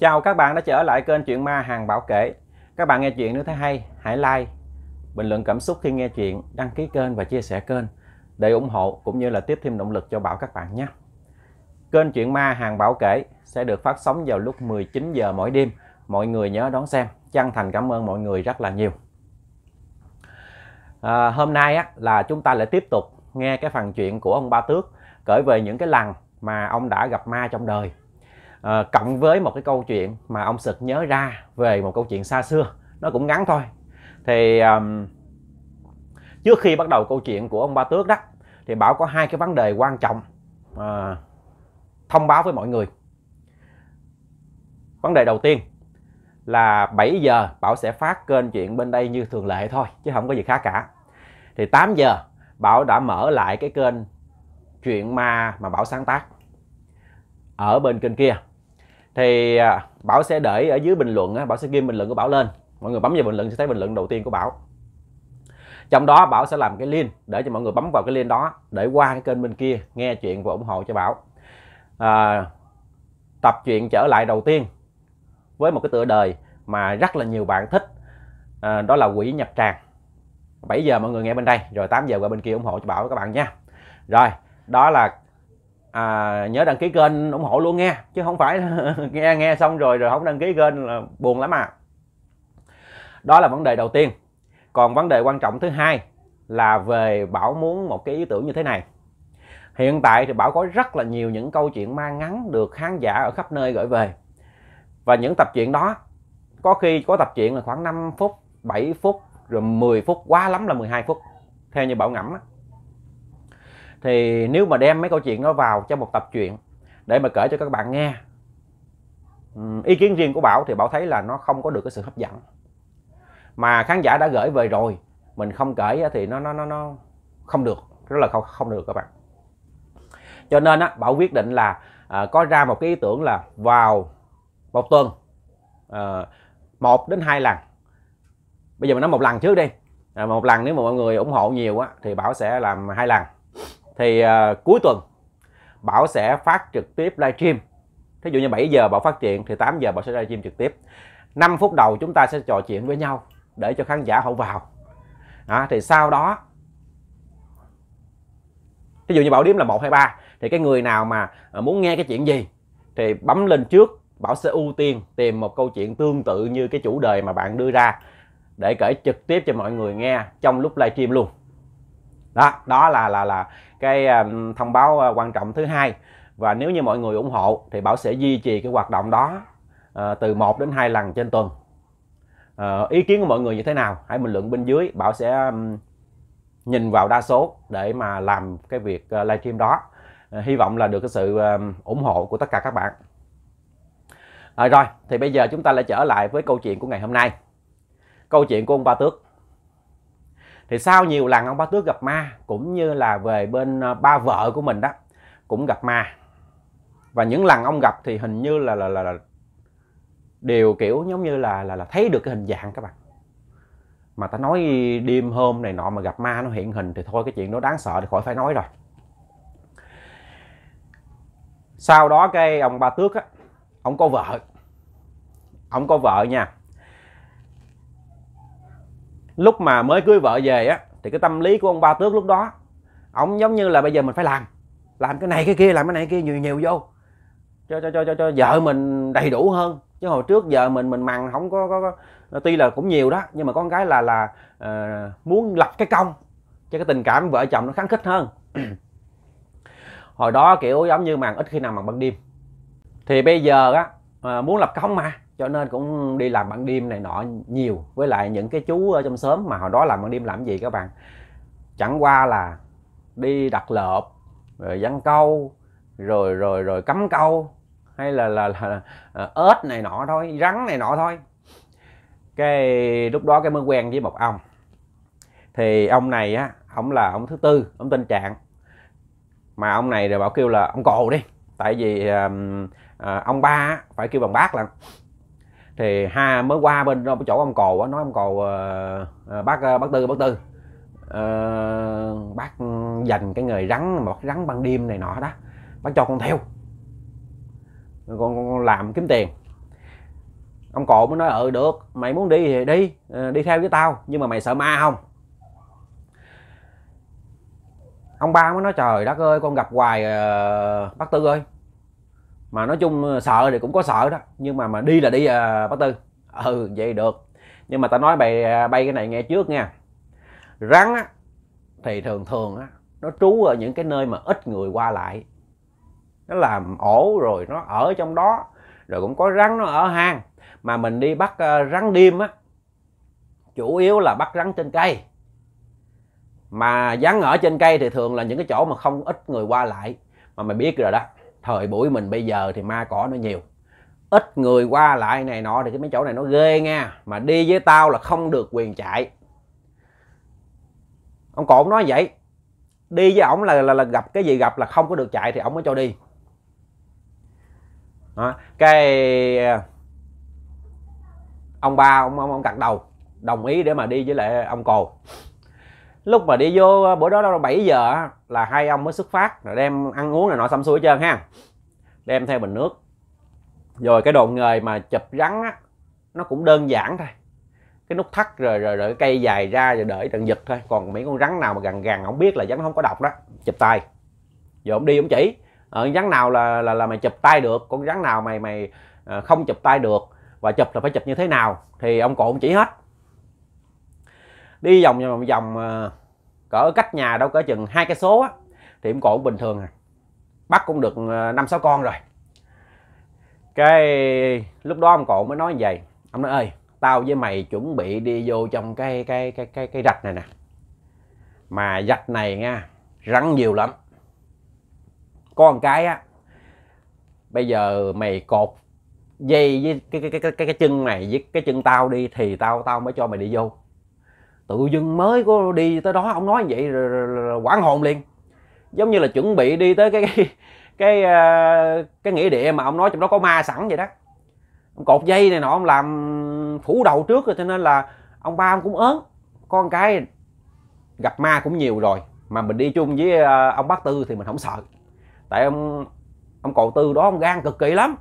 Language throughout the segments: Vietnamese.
Chào các bạn đã trở lại kênh Chuyện Ma Hàng Bảo Kể. Các bạn nghe chuyện nữa thấy hay, hãy like, bình luận cảm xúc khi nghe chuyện, đăng ký kênh và chia sẻ kênh để ủng hộ cũng như là tiếp thêm động lực cho Bảo các bạn nhé. Kênh Chuyện Ma Hàng Bảo Kể sẽ được phát sóng vào lúc 19 giờ mỗi đêm. Mọi người nhớ đón xem. Chân thành cảm ơn mọi người rất là nhiều. À, hôm nay á, là chúng ta lại tiếp tục nghe cái phần chuyện của ông Ba Tước kể về những cái lần mà ông đã gặp ma trong đời Ờ, cộng với một cái câu chuyện mà ông sực nhớ ra về một câu chuyện xa xưa nó cũng ngắn thôi thì um, trước khi bắt đầu câu chuyện của ông ba tước đó thì bảo có hai cái vấn đề quan trọng à, thông báo với mọi người vấn đề đầu tiên là 7 giờ Bảo sẽ phát kênh chuyện bên đây như thường lệ thôi chứ không có gì khác cả thì 8 giờ Bảo đã mở lại cái kênh chuyện ma mà Bảo sáng tác ở bên kênh kia thì à, bảo sẽ để ở dưới bình luận bảo sẽ ghi bình luận của bảo lên mọi người bấm vào bình luận sẽ thấy bình luận đầu tiên của bảo trong đó bảo sẽ làm cái link để cho mọi người bấm vào cái link đó để qua cái kênh bên kia nghe chuyện và ủng hộ cho bảo à, tập chuyện trở lại đầu tiên với một cái tựa đời mà rất là nhiều bạn thích à, đó là quỷ nhập tràng 7 giờ mọi người nghe bên đây rồi 8 giờ qua bên kia ủng hộ cho bảo các bạn nha rồi đó là à, nhớ đăng ký kênh ủng hộ luôn nghe chứ không phải nghe nghe xong rồi rồi không đăng ký kênh là buồn lắm à đó là vấn đề đầu tiên còn vấn đề quan trọng thứ hai là về bảo muốn một cái ý tưởng như thế này hiện tại thì bảo có rất là nhiều những câu chuyện mang ngắn được khán giả ở khắp nơi gửi về và những tập chuyện đó có khi có tập chuyện là khoảng 5 phút 7 phút rồi 10 phút quá lắm là 12 phút theo như bảo ngẫm á thì nếu mà đem mấy câu chuyện đó vào trong một tập truyện để mà kể cho các bạn nghe ý kiến riêng của bảo thì bảo thấy là nó không có được cái sự hấp dẫn mà khán giả đã gửi về rồi mình không kể thì nó nó nó nó không được rất là không không được các bạn cho nên á bảo quyết định là à, có ra một cái ý tưởng là vào một tuần à, một đến hai lần bây giờ mình nói một lần trước đi à, một lần nếu mà mọi người ủng hộ nhiều á thì bảo sẽ làm hai lần thì à, cuối tuần Bảo sẽ phát trực tiếp live stream. Thí dụ như 7 giờ Bảo phát triển thì 8 giờ Bảo sẽ live stream trực tiếp. 5 phút đầu chúng ta sẽ trò chuyện với nhau để cho khán giả họ vào. À, thì sau đó Thí dụ như Bảo điểm là 1 hay 3 thì cái người nào mà à, muốn nghe cái chuyện gì thì bấm lên trước Bảo sẽ ưu tiên tìm một câu chuyện tương tự như cái chủ đề mà bạn đưa ra để kể trực tiếp cho mọi người nghe trong lúc livestream luôn đó đó là là là cái thông báo ờ, quan trọng thứ hai và nếu như mọi người ủng hộ thì bảo sẽ duy trì cái hoạt động đó uh, từ 1 đến 2 lần trên tuần uh, ý kiến của mọi người như thế nào hãy bình luận bên dưới bảo sẽ um, nhìn vào đa số để mà làm cái việc uh, livestream đó uh, hy vọng là được cái sự um, ủng hộ của tất cả các bạn à, rồi thì bây giờ chúng ta lại trở lại với câu chuyện của ngày hôm nay câu chuyện của ông ba tước thì sau nhiều lần ông Ba Tước gặp ma cũng như là về bên ờ, ba vợ của mình đó cũng gặp ma và những lần ông gặp thì hình như là là là, là đều kiểu giống như là là là thấy được cái hình dạng các bạn mà ta nói đêm hôm này nọ mà gặp ma nó hiện hình thì thôi cái chuyện đó đáng sợ thì khỏi phải nói rồi sau đó cái ông ba tước á ông có vợ ông có vợ nha lúc mà mới cưới vợ về á thì cái tâm lý của ông ba tước lúc đó ông giống như là bây giờ mình phải làm làm cái này cái kia làm cái này cái kia nhiều nhiều vô cho cho cho cho, cho vợ mình đầy đủ hơn chứ hồi trước vợ mình mình mằn không có, có, có tuy là cũng nhiều đó nhưng mà con cái là là uh, muốn lập cái công cho cái tình cảm vợ chồng nó kháng khích hơn hồi đó kiểu giống như màn ít khi nào màn ban đêm thì bây giờ á à, muốn lập công mà cho nên cũng đi làm ban đêm này nọ nhiều với lại những cái chú ở trong xóm mà hồi đó làm ban đêm làm gì các bạn chẳng qua là đi đặt lợp rồi giăng câu rồi rồi rồi cắm câu hay là là, là, là ờ, ếch này nọ thôi rắn này nọ thôi cái lúc đó cái mới quen với một ông thì ông này á ông là ông thứ tư ông tên trạng mà ông này rồi bảo kêu là ông cồ đi tại vì um, à, ông ba phải kêu bằng bác là thì ha mới qua bên chỗ ông cò á, nói ông cò uh, ờ, ờ, bác ờ, bác tư bác tư uh, bác dành cái người rắn một rắn ban đêm này nọ đó bác cho con theo con, con làm kiếm tiền ông cò mới nói ừ được mày muốn đi thì đi đi theo với tao nhưng mà mày sợ ma không ông ba mới nói trời đất ơi con gặp hoài uh, bác tư ơi mà nói chung ờ, sợ thì cũng có sợ đó nhưng mà mà đi là đi à, bác tư ừ vậy được nhưng mà ta nói bài à, bay cái này nghe trước nha rắn á, thì thường thường á, nó trú ở những cái nơi mà ít người qua lại nó làm ổ rồi nó ở trong đó rồi cũng có rắn nó ở hang mà mình đi bắt ờ, rắn đêm á chủ yếu là bắt rắn trên cây mà rắn ở trên cây thì thường là những cái chỗ mà không ít người qua lại mà mày biết rồi đó thời buổi mình bây giờ thì ma cỏ nó nhiều ít người qua lại này nọ thì cái mấy chỗ này nó ghê nha mà đi với tao là không được quyền chạy ông cổn nói vậy đi với ổng là, là là gặp cái gì gặp là không có được chạy thì ổng mới cho đi đó. cái ờ, ông ba ông ông, ông cặt đầu đồng ý để mà đi với lại ông cồ lúc mà đi vô à, bữa đó là 7 giờ là hai ông mới xuất phát rồi đem ăn uống này nọ xăm xuôi hết trơn ha đem theo bình nước rồi cái đồ nghề mà chụp rắn á nó cũng đơn giản thôi cái nút thắt rồi rồi rồi cây dài ra rồi đợi tận giật thôi còn mấy con rắn nào mà gần gần không biết là rắn không có độc đó chụp tay rồi ông đi ông chỉ ờ, rắn nào là là là mày chụp tay được con rắn nào mày mày ờ, không chụp tay được và chụp là phải chụp như thế nào thì ông cụ ông chỉ hết đi vòng vòng vòng ờ, cỡ cách nhà đâu cỡ chừng hai cái số á thì em cổ bình thường à bắt cũng được ờ, năm sáu con rồi cái lúc đó ông cổ mới nói như vậy ông nói ơi tao với mày chuẩn bị đi vô trong cái cái cái cái cái rạch này nè mà rạch này nha rắn nhiều lắm con cái á bây giờ mày cột dây với cái cái cái cái, cái chân này với cái chân tao đi thì tao tao mới cho mày đi vô tự dưng mới có đi tới đó ông nói vậy rồi, rồi, rồi quảng hồn liền giống như là chuẩn bị đi tới cái cái cái, à, cái nghĩa địa mà ông nói trong đó có ma sẵn vậy đó ông cột dây này nọ ông làm phủ đầu trước rồi cho nên là ông ba ông cũng ớn con cái gặp ma cũng nhiều rồi mà mình đi chung với à, ông bác tư thì mình không sợ tại ông ông cậu tư đó ông gan cực kỳ lắm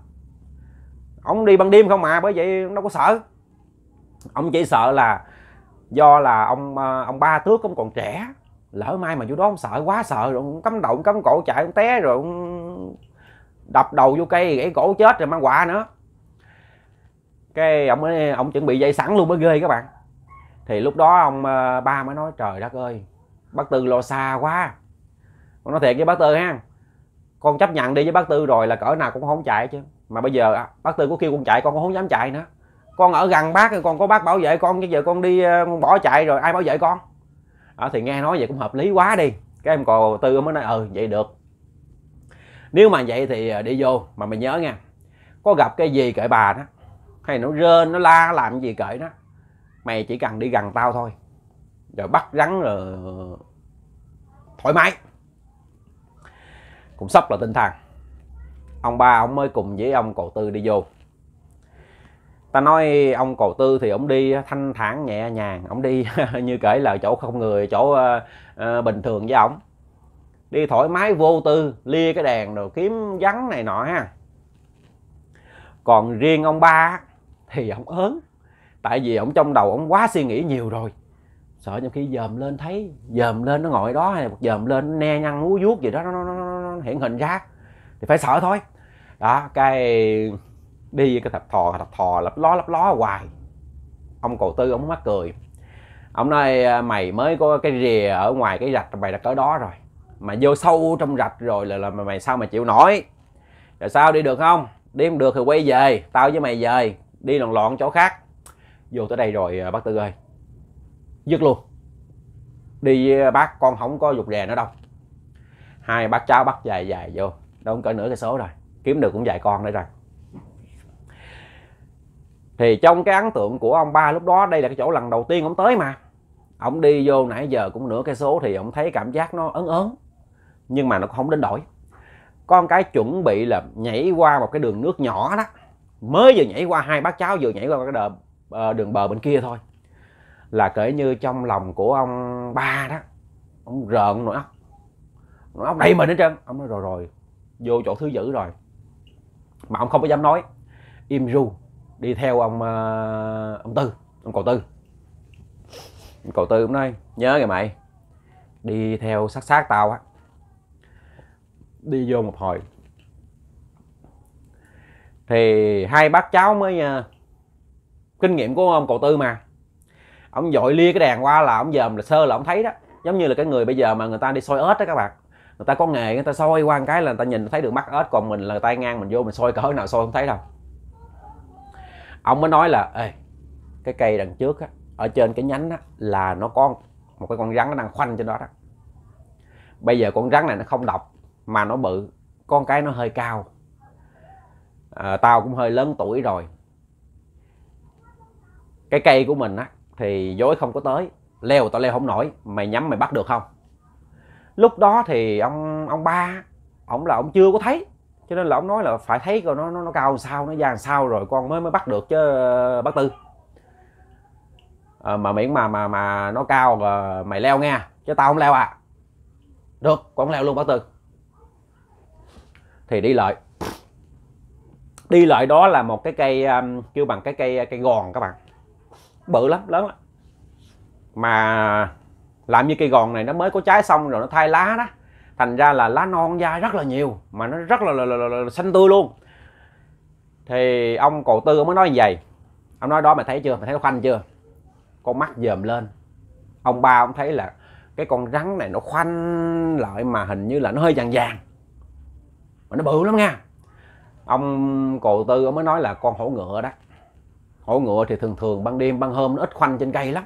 ông đi ban đêm không mà bởi vậy ông đâu có sợ ông chỉ sợ là do là ông ờ, ông ba tước ông còn trẻ lỡ mai mà vô đó ông sợ quá sợ rồi ông cắm động cắm cổ chạy ông té rồi ông đập đầu vô cây gãy cổ chết rồi mang quạ nữa cái ông ấy, ông chuẩn bị dây sẵn luôn mới ghê các bạn thì lúc đó ông ờ, ba mới nói trời đất ơi bác tư lo xa quá con nói thiệt với bác tư ha con chấp nhận đi với bác tư rồi là cỡ nào cũng không chạy chứ mà bây giờ à, bác tư có kêu con chạy con cũng không dám chạy nữa con ở gần bác con có bác bảo vệ con chứ giờ con đi ờ, bỏ chạy rồi ai bảo vệ con đó, thì nghe nói vậy cũng hợp lý quá đi cái em cò tư mới nói ừ vậy được nếu mà vậy thì ờ, đi vô mà mày nhớ nha có gặp cái gì cởi bà đó hay nó rên nó la làm gì cởi đó, mày chỉ cần đi gần tao thôi rồi bắt rắn rồi ờ, thoải mái cũng sắp là tinh thần ông ba ông mới cùng với ông cậu tư đi vô ta nói ông cầu tư thì ông đi thanh thản nhẹ nhàng ông đi như kể là chỗ không người chỗ uh, bình thường với ông đi thoải mái vô tư lia cái đèn rồi kiếm vắng này nọ ha còn riêng ông ba thì ông ớn tại vì ông trong đầu ông quá suy nghĩ nhiều rồi sợ trong khi dòm lên thấy dòm lên nó ngồi đó hay dòm lên nó ne nhăn múa vuốt gì đó nó, nó, nó, nó hiện hình ra thì phải sợ thôi đó cái đi cái thập thò thập thò lấp ló lấp ló hoài ông cầu tư ông mắc cười ông nói à, mày mới có cái rìa ở ngoài cái rạch mày đã cỡ đó rồi mà vô sâu trong rạch rồi là, là mày sao mà chịu nổi rồi sao đi được không đi không được thì quay về tao với mày về đi lòn lòn chỗ khác vô tới đây rồi à, bác tư ơi dứt luôn đi à, bác con không có dục rè nữa đâu hai bác cháu bắt dài dài vô đâu cỡ nửa cái số rồi kiếm được cũng vài con đấy rồi thì trong cái ấn tượng của ông ba lúc đó đây là cái chỗ lần đầu tiên ông tới mà ông đi vô nãy giờ cũng nửa cây số thì ông thấy cảm giác nó ấn ớn nhưng mà nó không đến đổi con cái chuẩn bị là nhảy qua một cái đường nước nhỏ đó mới vừa nhảy qua hai bác cháu vừa nhảy qua cái đờ, ờ, đường bờ bên kia thôi là kể như trong lòng của ông ba đó ông rợn nổi óc nổi óc đầy mình hết trơn ông nói rồi rồi vô chỗ thứ dữ rồi mà ông không có dám nói im ru đi theo ông ờ, ông tư ông cậu tư ông cậu tư hôm nay nhớ kìa mày đi theo sát sát tao á đi vô một hồi thì hai bác cháu mới uh, kinh nghiệm của ông cậu tư mà ông dội lia cái đèn qua là ông dòm là sơ là ông thấy đó giống như là cái người bây giờ mà người ta đi soi ếch đó các bạn người ta có nghề người ta soi qua một cái là người ta nhìn thấy được mắt ếch còn mình là tay ngang mình vô mình soi cỡ nào soi không thấy đâu ông mới nói là Ê, cái cây đằng trước á, ở trên cái nhánh á, là nó có một cái con rắn nó đang khoanh trên đó đó bây giờ con rắn này nó không độc mà nó bự con cái nó hơi cao à, tao cũng hơi lớn tuổi rồi cái cây của mình á thì dối không có tới leo tao leo không nổi mày nhắm mày bắt được không lúc đó thì ông ông ba ông là ông chưa có thấy cho nên là ông nói là phải thấy coi nó nó, nó cao sao nó ra sao rồi con mới mới bắt được chứ ờ, bắt tư à, mà miễn mà mà mà nó cao và mày leo nghe chứ tao không leo à được con leo luôn bắt tư thì đi lại đi lại đó là một cái cây um, kêu bằng cái cây cây gòn các bạn bự lắm lớn lắm mà làm như cây gòn này nó mới có trái xong rồi nó thay lá đó thành ra là lá non ra rất là nhiều mà nó rất là, là, là, là, là xanh tươi luôn thì ông cổ tư mới nói như vậy ông nói đó mày thấy chưa mày thấy nó khoanh chưa con mắt dòm lên ông ba ông thấy là cái con rắn này nó khoanh lại mà hình như là nó hơi vàng vàng mà nó bự lắm nha ông cổ tư ông mới nói là con hổ ngựa đó hổ ngựa thì thường thường ban đêm ban hôm nó ít khoanh trên cây lắm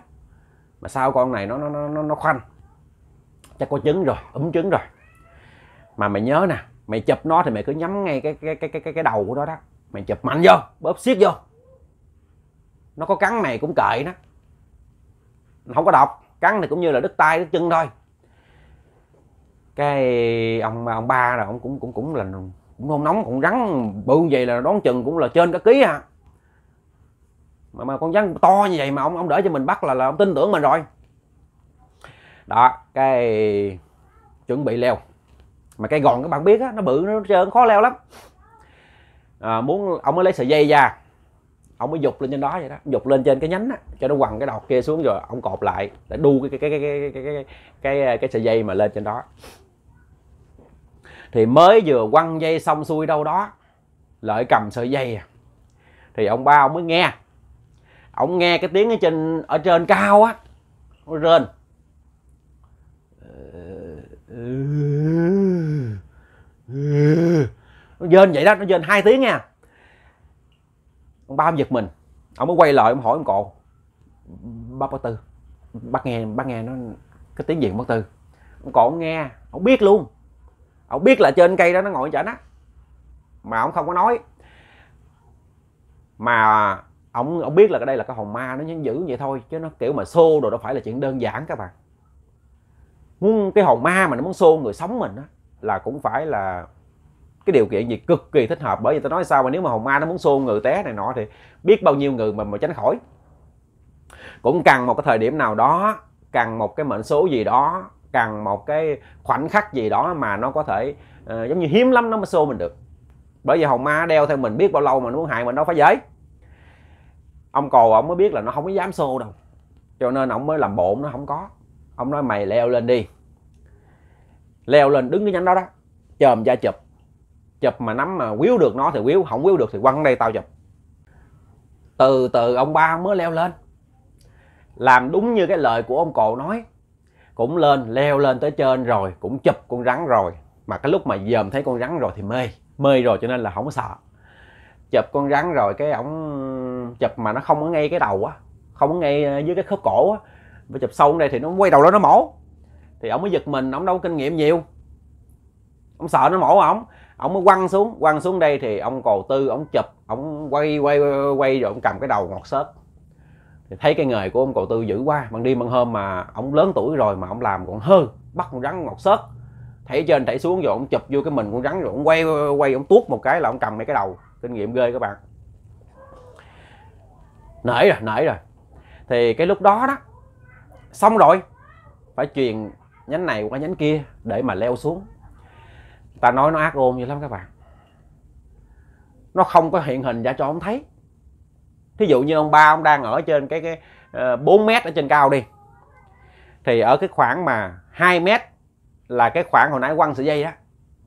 mà sao con này nó nó nó nó khoanh chắc có trứng rồi ấm trứng rồi mà mày nhớ nè mày chụp nó thì mày cứ nhắm ngay cái cái cái cái cái đầu của nó đó, mày chụp mạnh vô bóp siết vô nó có cắn mày cũng cậy nó không có độc cắn thì cũng như là đứt tay đứt chân thôi cái ông ông ba rồi ông cũng cũng cũng là cũng không nóng cũng rắn bự vậy là đón chừng cũng là trên cả ký à mà mà con rắn to như vậy mà ông ông đỡ cho mình bắt là là ông tin tưởng mình rồi đó cái chuẩn bị leo mà cây gòn các bạn biết á nó bự nó trơn khó leo lắm à, muốn ông mới lấy sợi dây ra ông mới dục lên trên đó vậy đó dục lên trên cái nhánh á cho nó quằn cái đọt kia xuống rồi ông cột lại để đu cái cái cái cái cái cái cái, cái sợi dây mà lên trên đó thì mới vừa quăng dây xong xuôi đâu đó lợi cầm sợi dây à thì ông ba ông mới nghe ông nghe cái tiếng ở trên ở trên cao á nó rên nó dên vậy đó nó dên hai tiếng nha ông ba ông giật mình ông mới quay lại ông hỏi ông cậu bác bác tư bác nghe bác nghe nó cái tiếng gì bác tư ông cậu ông nghe ông biết luôn ông biết là trên cây đó nó ngồi chảnh á mà ông không có nói mà ông ông biết là cái đây là cái hồn ma nó nhắn dữ vậy thôi chứ nó kiểu mà xô đồ đâu phải là chuyện đơn giản các bạn muốn cái hồn ma mà nó muốn xô người sống mình á là cũng phải là cái điều kiện gì cực kỳ thích hợp bởi vì tôi nói sao mà nếu mà hồn ma nó muốn xô người té này nọ thì biết bao nhiêu người mà mà tránh khỏi cũng cần một cái thời điểm nào đó cần một cái mệnh số gì đó cần một cái khoảnh khắc gì đó mà nó có thể uh, giống như hiếm lắm nó mới xô mình được bởi vì hồn ma đeo theo mình biết bao lâu mà nó muốn hại mình đâu phải dễ ông cồ ông mới biết là nó không có dám xô đâu cho nên ông mới làm bộn nó không có ông nói mày leo lên đi leo lên đứng cái nhánh đó đó chòm ra chụp chụp mà nắm mà quýu được nó thì quýu không quýu được thì quăng đây tao chụp từ từ ông ba mới leo lên làm đúng như cái lời của ông cậu nói cũng lên leo lên tới trên rồi cũng chụp con rắn rồi mà cái lúc mà dòm thấy con rắn rồi thì mê mê rồi cho nên là không có sợ chụp con rắn rồi cái ổng chụp mà nó không có ngay cái đầu á không có ngay ờ, dưới cái khớp cổ á và chụp sâu đây thì nó quay đầu lên nó mổ thì ông mới giật mình ông đâu có kinh nghiệm nhiều ông sợ nó mổ à ông ông mới quăng xuống quăng xuống đây thì ông cầu tư ông chụp ông quay quay quay, quay rồi ông cầm cái đầu ngọt xớp thì thấy cái người của ông cầu tư dữ quá bằng đêm bằng hôm mà ông lớn tuổi rồi mà ông làm còn hư bắt con rắn ngọt xớp thấy trên thấy xuống rồi ông chụp vô cái mình con rắn rồi ông quay quay ông tuốt một cái là ông cầm mấy cái đầu kinh nghiệm ghê các bạn nể rồi nể rồi thì cái lúc đó đó xong rồi phải truyền nhánh này qua nhánh kia để mà leo xuống ta nói nó ác ôn như lắm các bạn nó không có hiện hình ra cho ông thấy thí dụ như ông ba ông đang ở trên cái cái ờ, bốn mét ở trên cao đi thì ở cái khoảng mà 2 mét là cái khoảng hồi nãy quăng sợi dây đó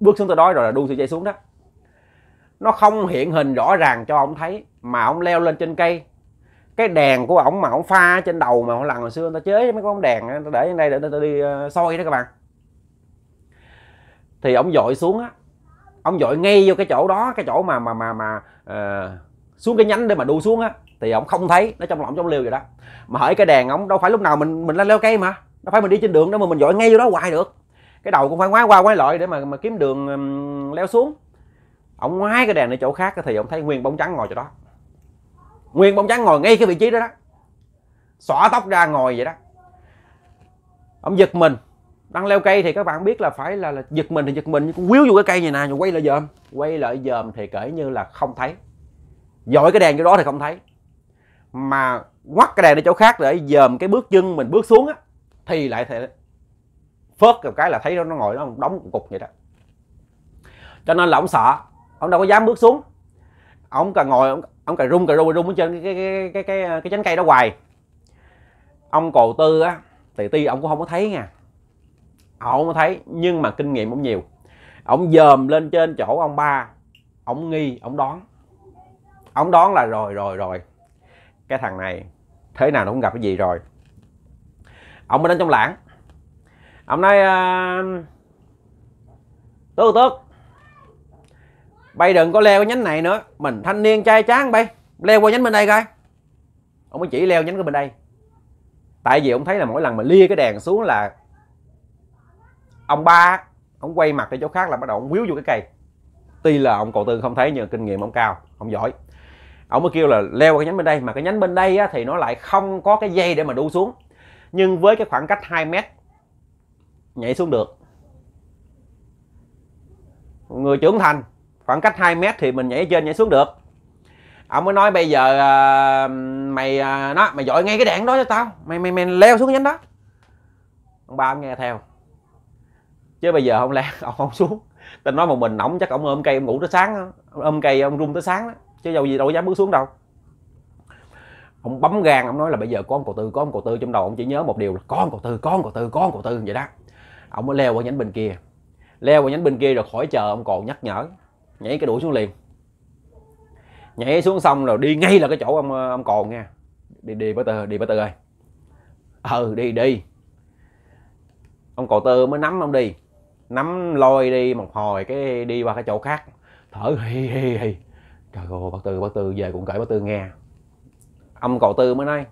bước xuống tới đó rồi là đu sợi dây xuống đó nó không hiện hình rõ ràng cho ông thấy mà ông leo lên trên cây cái đèn của ổng mà ổng pha trên đầu mà hồi lần hồi xưa người ta chế mấy cái bóng đèn người ta để đây để người ta đi ờ, soi đó các bạn thì ổng dội xuống á ổng dội ngay vô cái chỗ đó cái chỗ mà mà mà mà uh, xuống cái nhánh để mà đu xuống á thì ổng không thấy nó trong lòng trong liều vậy đó mà hỡi cái đèn ổng đâu phải lúc nào mình mình lên leo cây mà đâu phải mình đi trên đường đó mà mình dội ngay vô đó hoài được cái đầu cũng phải ngoái qua ngoái lại để mà mà kiếm đường um, leo xuống ổng ngoái cái đèn ở chỗ khác thì ổng thấy nguyên bóng trắng ngồi chỗ đó nguyên bóng trắng ngồi ngay cái vị trí đó đó xõa tóc ra ngồi vậy đó ông giật mình đang leo cây thì các bạn biết là phải là, là giật mình thì giật mình nhưng cũng quýu vô cái cây này nè quay lại dòm quay lại dòm thì kể như là không thấy dội cái đèn cái đó thì không thấy mà quắt cái đèn đi chỗ khác để dòm cái bước chân mình bước xuống á thì lại thể phớt một cái là thấy nó ngồi nó đóng một cục vậy đó cho nên là ông sợ ông đâu có dám bước xuống ông càng ngồi ông ông cà rung cà rung cà rung ở trên cái cái cái cái cái, chánh cây đó hoài ông cồ tư á thì ti ông cũng không có thấy nha ông không thấy nhưng mà kinh nghiệm ông nhiều ông dòm lên trên chỗ ông ba ông nghi ông đoán ông đoán là rồi rồi rồi cái thằng này thế nào nó cũng gặp cái gì rồi ông mới đến trong lãng ông nói uh, tước tước bay đừng có leo cái nhánh này nữa mình thanh niên trai tráng bay leo qua nhánh bên đây coi ông mới chỉ leo nhánh cái bên đây tại vì ông thấy là mỗi lần mà lia cái đèn xuống là ông ba ông quay mặt đi chỗ khác là bắt đầu ông quýu vô cái cây tuy là ông cổ tư không thấy nhưng kinh nghiệm ông cao ông giỏi ông mới kêu là leo cái nhánh bên đây mà cái nhánh bên đây á, thì nó lại không có cái dây để mà đu xuống nhưng với cái khoảng cách 2 mét nhảy xuống được người trưởng thành khoảng cách 2 mét thì mình nhảy trên nhảy xuống được ông mới nói bây giờ à, mày à, nó mày dội ngay cái đạn đó cho tao mày mày mày leo xuống cái nhánh đó ông ba ông nghe theo chứ bây giờ không leo ông không xuống tao nói một mình ổng chắc ông ôm cây ông ngủ tới sáng ôm cây ông rung tới sáng đó. chứ dầu gì đâu dám bước xuống đâu ông bấm gan ông nói là bây giờ con cầu tư con cầu tư trong đầu ông chỉ nhớ một điều là con cầu tư con cầu tư con cầu tư vậy đó ông mới leo qua nhánh bên kia leo qua nhánh bên kia rồi khỏi chờ ông còn nhắc nhở nhảy cái đuổi xuống liền nhảy xuống xong rồi đi ngay là cái chỗ ông ông còn nha đi đi bà tơ đi bà tơ ơi ừ đi đi ông cò tơ mới nắm ông đi nắm lôi đi một hồi cái đi qua cái chỗ khác thở hì hì hì trời ơi bác tư bác tư về cũng cởi bác tư nghe ông cò tư mới nói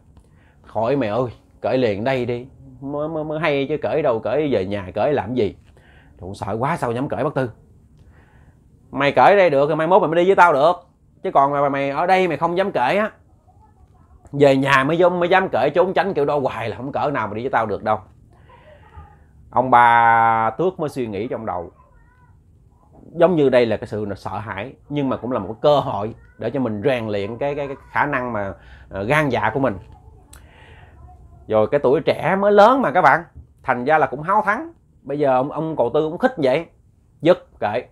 khỏi mẹ ơi cởi liền đây đi mới, mới, mới hay chứ cởi đâu cởi về nhà cởi làm gì cũng sợ quá sao nhắm cởi bác tư mày cởi đây được thì mai mốt mày mới đi với tao được chứ còn mà mày ở đây mày không dám cởi á về nhà mới dám mới dám cởi trốn tránh kiểu đó hoài là không cỡ nào mà đi với tao được đâu ông bà tước mới suy nghĩ trong đầu giống như đây là cái sự sợ hãi nhưng mà cũng là một cơ hội để cho mình rèn luyện cái cái, cái khả năng mà ờ, gan dạ của mình rồi cái tuổi trẻ mới lớn mà các bạn thành ra là cũng háo thắng bây giờ ông ông cầu tư cũng khích vậy dứt kệ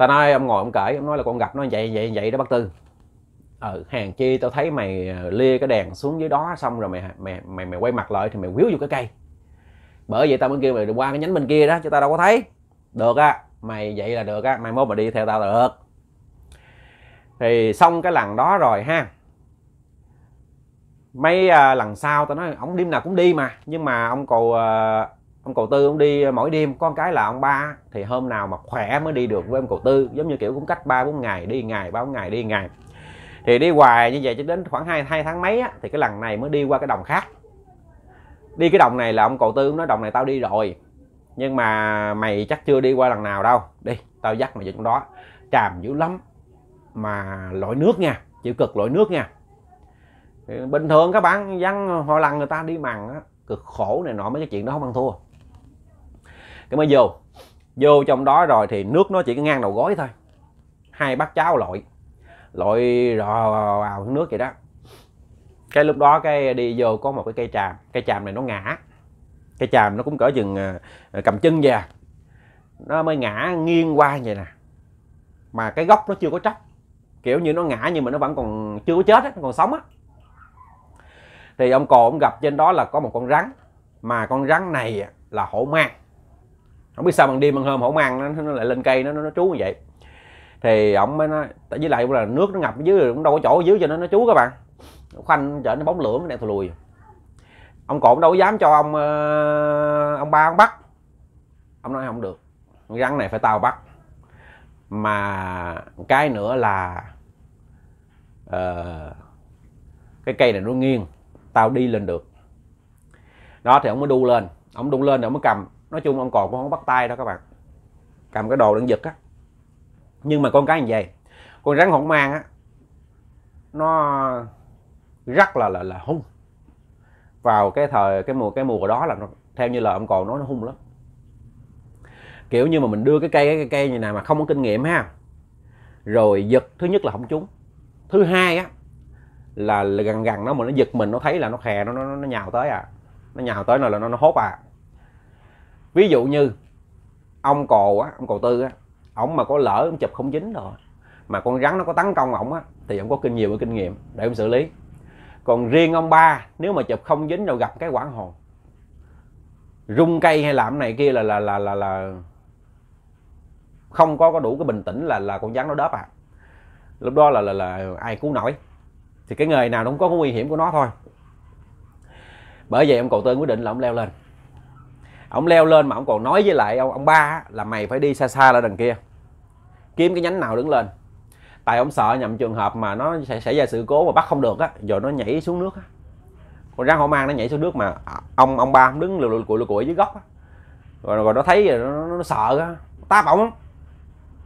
ta nói ông ngồi ông kể ông nói là con gặp nó vậy vậy vậy đó bác tư ờ hàng chi tao thấy mày ờ, lia cái đèn xuống dưới đó xong rồi mày mày mày mày quay mặt lại thì mày quýu vô cái cây bởi vậy tao mới kêu mày qua cái nhánh bên kia đó chứ tao đâu có thấy được á mày vậy là được á mai mốt mà đi theo tao là được thì xong cái lần đó rồi ha mấy à, lần sau tao nói ông đêm nào cũng đi mà nhưng mà ông cầu à, ờ, ông cậu tư ông đi ờ, mỗi đêm con cái là ông ba thì hôm nào mà khỏe mới đi được với ông cầu tư giống như kiểu cũng cách ba bốn ngày đi ngày ba bốn ngày đi ngày thì đi hoài như vậy cho đến khoảng hai hai tháng mấy á, thì cái lần này mới đi qua cái đồng khác đi cái đồng này là ông cầu tư nói đồng này tao đi rồi nhưng mà mày chắc chưa đi qua lần nào đâu đi tao dắt mày vào trong đó tràm dữ lắm mà lội nước nha chịu cực lội nước nha bình thường các bạn dân họ lần người ta đi mặn á cực khổ này nọ mấy cái chuyện đó không ăn thua cái mới vô vô trong đó rồi thì nước nó chỉ ngang đầu gối thôi hai bát cháo lội lội vào, vào nước vậy đó cái lúc đó cái đi vô có một cái cây tràm cây tràm này nó ngã cây tràm nó cũng cỡ chừng ờ, cầm chân về nó mới ngã nghiêng qua vậy nè mà cái gốc nó chưa có tróc kiểu như nó ngã nhưng mà nó vẫn còn chưa có chết á còn sống á thì ông cò ông gặp trên đó là có một con rắn mà con rắn này là hổ mang không biết sao bằng đêm bằng hôm không ăn nó, nó lại lên cây nó nó, nó trú như vậy thì ổng mới nói tại với lại là nước nó ngập dưới cũng đâu có chỗ dưới cho nó nó trú các bạn khoanh trở nó bóng lưỡng này thù lùi ông cộn đâu có dám cho ông ờ, ông ba ông bắt ông nói không được rắn này phải tao bắt mà cái nữa là uh, cái cây này nó nghiêng tao đi lên được đó thì ông mới đu lên ông đu lên rồi mới cầm nói chung ông còn cũng không bắt tay đâu các bạn cầm cái đồ đang giật á nhưng mà con cái như vậy con rắn hỗn mang á nó rất là là là hung vào cái thời cái mùa cái mùa đó là nó, theo như là ông còn nói nó hung lắm kiểu như mà mình đưa cái cây cái cây như này mà không có kinh nghiệm ha rồi giật thứ nhất là không trúng thứ hai á là, là gần gần nó mà nó giật mình nó thấy là nó khè nó nó, nó nhào tới à nó nhào tới là nó, nó hốt à ví dụ như ông cò á ông cò tư á ổng mà có lỡ ông chụp không dính rồi mà con rắn nó có tấn công ổng á thì ổng có kinh nhiều kinh nghiệm để ông xử lý còn riêng ông ba nếu mà chụp không dính rồi gặp cái quảng hồn rung cây hay làm này kia là là là là là không có có đủ cái bình tĩnh là là con rắn nó đớp à lúc đó là là là ai cứu nổi thì cái nghề nào nó cũng có cái nguy hiểm của nó thôi bởi vậy ông cậu tư quyết định là ông leo lên ông leo lên mà ông còn nói với lại ông ông ba là mày phải đi xa xa ra đằng kia kiếm cái nhánh nào đứng lên tại ông sợ nhầm trường hợp mà nó sẽ xảy ra sự cố mà bắt không được á rồi nó nhảy xuống nước á còn rắn hổ mang nó nhảy xuống nước mà à, ông ông ba ông đứng lùi lùi cụi lùi cụi dưới góc á rồi rồi nó thấy rồi nó, nó, nó sợ á táp ổng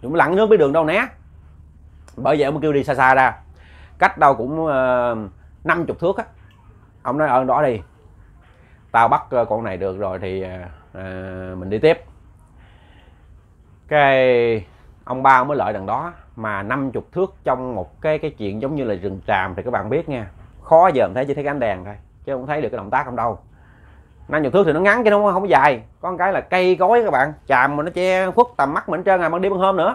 chúng lặn nước biết đường đâu né bởi vậy ông kêu đi xa xa ra cách đâu cũng ờ, năm uh, chục thước á ông nói ở ờ, đó đi tao bắt ờ, con này được rồi thì à, mình đi tiếp cái ông ba mới lợi đằng đó mà 50 thước trong một cái cái chuyện giống như là rừng tràm thì các bạn biết nha khó giờ mình thấy chỉ thấy cái ánh đèn thôi chứ không thấy được cái động tác không đâu năm chục thước thì nó ngắn chứ nó không, không dài có một cái là cây cối các bạn tràm mà nó che khuất tầm mắt mình hết trơn à ban đêm ban hôm nữa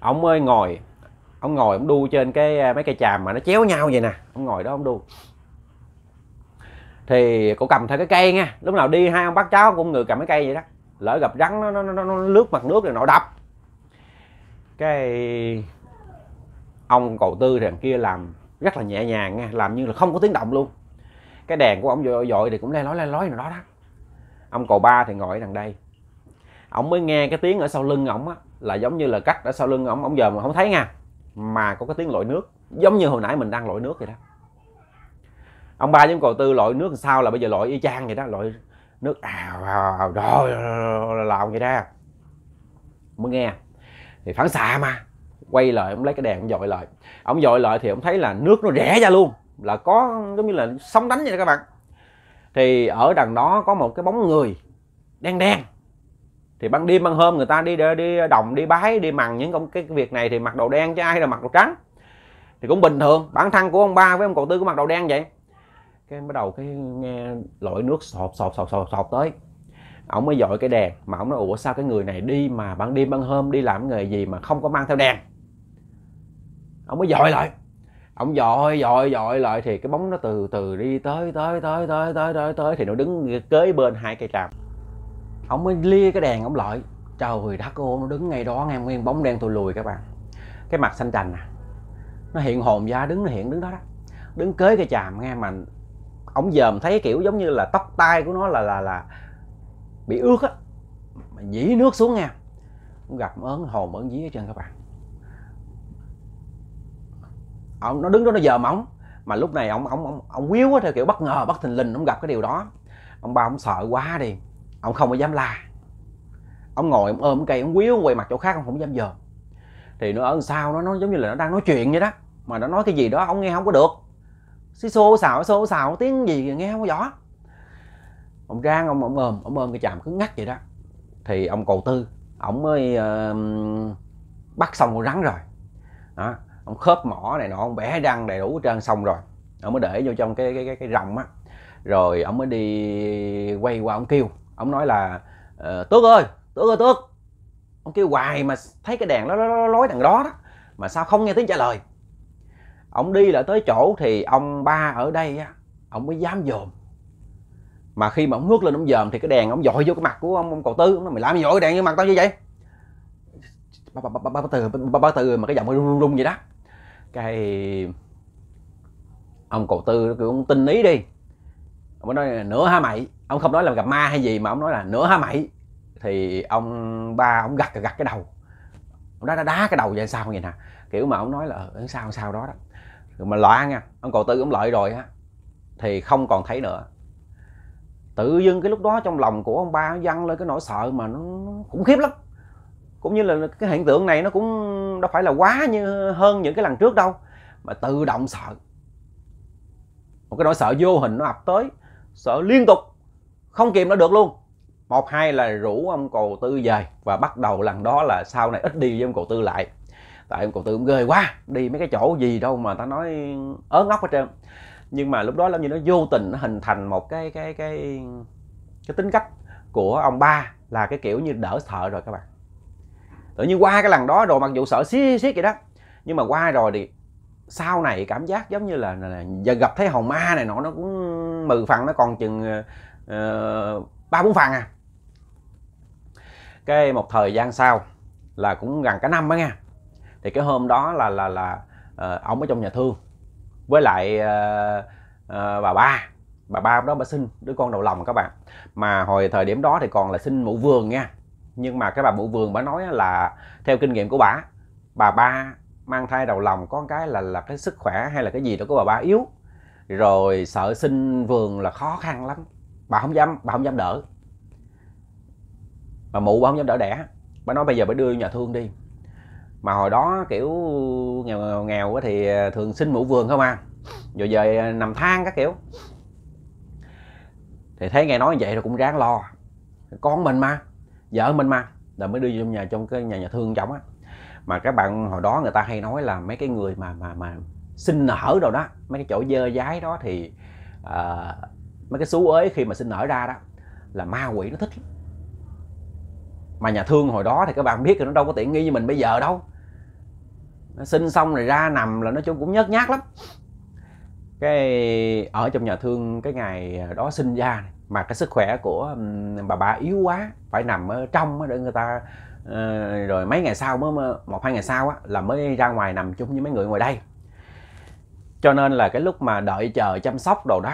ông ơi ngồi ông ngồi ông đu trên cái mấy cây tràm mà nó chéo nhau vậy nè ông ngồi đó ông đu thì cổ cầm theo cái cây nha lúc nào đi hai ông bác cháu cũng người cầm cái cây vậy đó lỡ gặp rắn nó nó, nó, nó lướt mặt nước rồi nó đập cái ông cầu tư thằng kia làm rất là nhẹ nhàng nha làm như là không có tiếng động luôn cái đèn của ông dội dội thì cũng le lói le lói nào đó đó ông cầu ba thì ngồi ở đằng đây ông mới nghe cái tiếng ở sau lưng ông á là giống như là cách ở sau lưng ông, ông giờ mà không thấy nha mà có cái tiếng lội nước giống như hồi nãy mình đang lội nước vậy đó ông ba với ông cậu tư loại nước sao là bây giờ loại y chang vậy đó loại nước ào ào à, rồi làm vậy ra mới nghe thì phản xạ mà quay lại ông lấy cái đèn ông dội lại ông dội lại thì ông thấy là nước nó rẽ ra luôn là có giống như là sóng đánh vậy đó các bạn thì ở đằng đó có một cái bóng người đen đen thì ban đêm ban hôm người ta đi đi đồng đi bái đi mằng những công cái việc này thì mặc đồ đen chứ ai là mặc đồ trắng thì cũng bình thường bản thân của ông ba với ông cậu tư cũng mặc đồ đen vậy cái bắt đầu cái nghe lội nước sột sột sột sột sột tới ổng mới dội cái đèn mà ổng nói ủa sao cái người này đi mà ban đêm ban hôm đi làm nghề gì mà không có mang theo đèn ổng mới dội lại ổng dội dội dội lại thì cái bóng nó từ từ đi tới tới tới tới tới tới tới thì nó đứng kế bên hai cây tràm ổng mới lia cái đèn ổng lại trời đất cô nó đứng ngay đó nghe nguyên bóng đen tôi lùi các bạn cái mặt xanh trành nè à. nó hiện hồn ra đứng nó hiện đứng đó đó đứng kế cây tràm nghe mà ông dòm thấy kiểu giống như là tóc tai của nó là là là bị ướt á mà dĩ nước xuống nha ông gặp ớn hồn ớn dí hết trơn các bạn ông nó đứng đó nó dòm ổng mà lúc này ông ông ông ông quýu á theo kiểu bất ngờ bất thình lình ông gặp cái điều đó ông ba ông sợ quá đi ông không có dám la ông ngồi ông ôm cây ông quýu quay mặt chỗ khác ông không dám dòm thì nó ở sao nó nó giống như là nó đang nói chuyện vậy đó mà nó nói cái gì đó ông nghe không có được xô xạo xô xạo tiếng gì nghe không rõ ông rang ông ông ôm ông ôm cái chàm cứ ngắt vậy đó thì ông cầu tư ông mới uh, bắt xong con rắn rồi đó ông khớp mỏ này nọ ông bẻ răng đầy đủ trơn xong rồi ông mới để vô trong cái cái cái, cái rồng á rồi ông mới đi quay qua ông kêu ông nói là tước ơi tước ơi tước ông kêu hoài mà thấy cái đèn nó lói đằng đó đó mà sao không nghe tiếng trả lời ông đi lại tới chỗ thì ông ba ở đây á ông mới dám dòm mà khi mà ông ngước lên ông dòm thì cái đèn ông dội vô cái mặt của ông ông cầu tư ông nói mày làm gì dội đèn vô mặt tao như vậy ba ba ba ba từ ba ba từ mà cái giọng run rung run vậy đó cái ông cầu tư cũng tin ý đi ông nói nữa hả mày ông không nói là gặp ma hay gì mà ông nói là nữa hả mày thì ông ba ông gặt gật cái đầu ông đá đá, đá cái đầu vậy sao vậy nè kiểu mà ông nói là ừ, sao sao đó đó mà loa nha ông cầu tư cũng lợi rồi á thì không còn thấy nữa tự dưng cái lúc đó trong lòng của ông ba nó dâng lên cái nỗi sợ mà nó, nó khủng khiếp lắm cũng như là cái hiện tượng này nó cũng đâu phải là quá như hơn những cái lần trước đâu mà tự động sợ một cái nỗi sợ vô hình nó ập tới sợ liên tục không kìm nó được luôn một hai là rủ ông cầu tư về và bắt đầu lần đó là sau này ít đi với ông cầu tư lại tại em cậu tư cũng ghê quá đi mấy cái chỗ gì đâu mà ta nói ớ ngốc hết trơn nhưng mà lúc đó làm như nó vô tình nó hình thành một cái cái cái cái tính cách của ông ba là cái kiểu như đỡ sợ rồi các bạn tự nhiên qua cái lần đó rồi mặc dù sợ xí xiết vậy đó nhưng mà qua rồi thì sau này cảm giác giống như là, là, là gặp thấy hồn ma này nọ nó cũng mười phần nó còn chừng ờ, ờ, ba uh, bốn phần à cái một thời gian sau là cũng gần cả năm đó nha thì cái hôm đó là là là uh, ờ, ông ở trong nhà thương với lại uh, uh, bà ba bà ba đó bà sinh đứa con đầu lòng các bạn mà hồi thời điểm đó thì còn là sinh mụ vườn nha nhưng mà cái bà mụ vườn bà nói là theo kinh nghiệm của bà bà ba mang thai đầu lòng có cái là là cái sức khỏe hay là cái gì đó của bà ba yếu rồi sợ sinh vườn là khó khăn lắm bà không dám bà không dám đỡ bà mụ bà không dám đỡ đẻ bà nói bây giờ bà đưa nhà thương đi mà hồi đó kiểu nghèo nghèo, nghèo thì à, thường xin mũ vườn không à rồi giờ à, nằm than các kiểu thì thấy nghe nói như vậy rồi cũng ráng lo con mình mà vợ mình mà là mới đưa vô trong nhà trong cái nhà nhà thương chồng á mà các bạn hồi đó người ta hay nói là mấy cái người mà mà mà sinh nở đâu đó mấy cái chỗ dơ dái đó thì uh, mấy cái xú ế khi mà sinh nở ra đó là ma quỷ nó thích lắm mà nhà thương hồi đó thì các bạn biết thì nó đâu có tiện nghi như mình bây giờ đâu nó sinh xong rồi ra nằm là nó chung cũng nhớt nhát lắm cái ở trong nhà thương cái ngày đó sinh ra mà cái sức khỏe của bà bà yếu quá phải nằm ở trong để người ta ờ, rồi mấy ngày sau mới một hai ngày sau á là mới ra ngoài nằm chung với mấy người ngoài đây cho nên là cái lúc mà đợi chờ chăm sóc đồ đó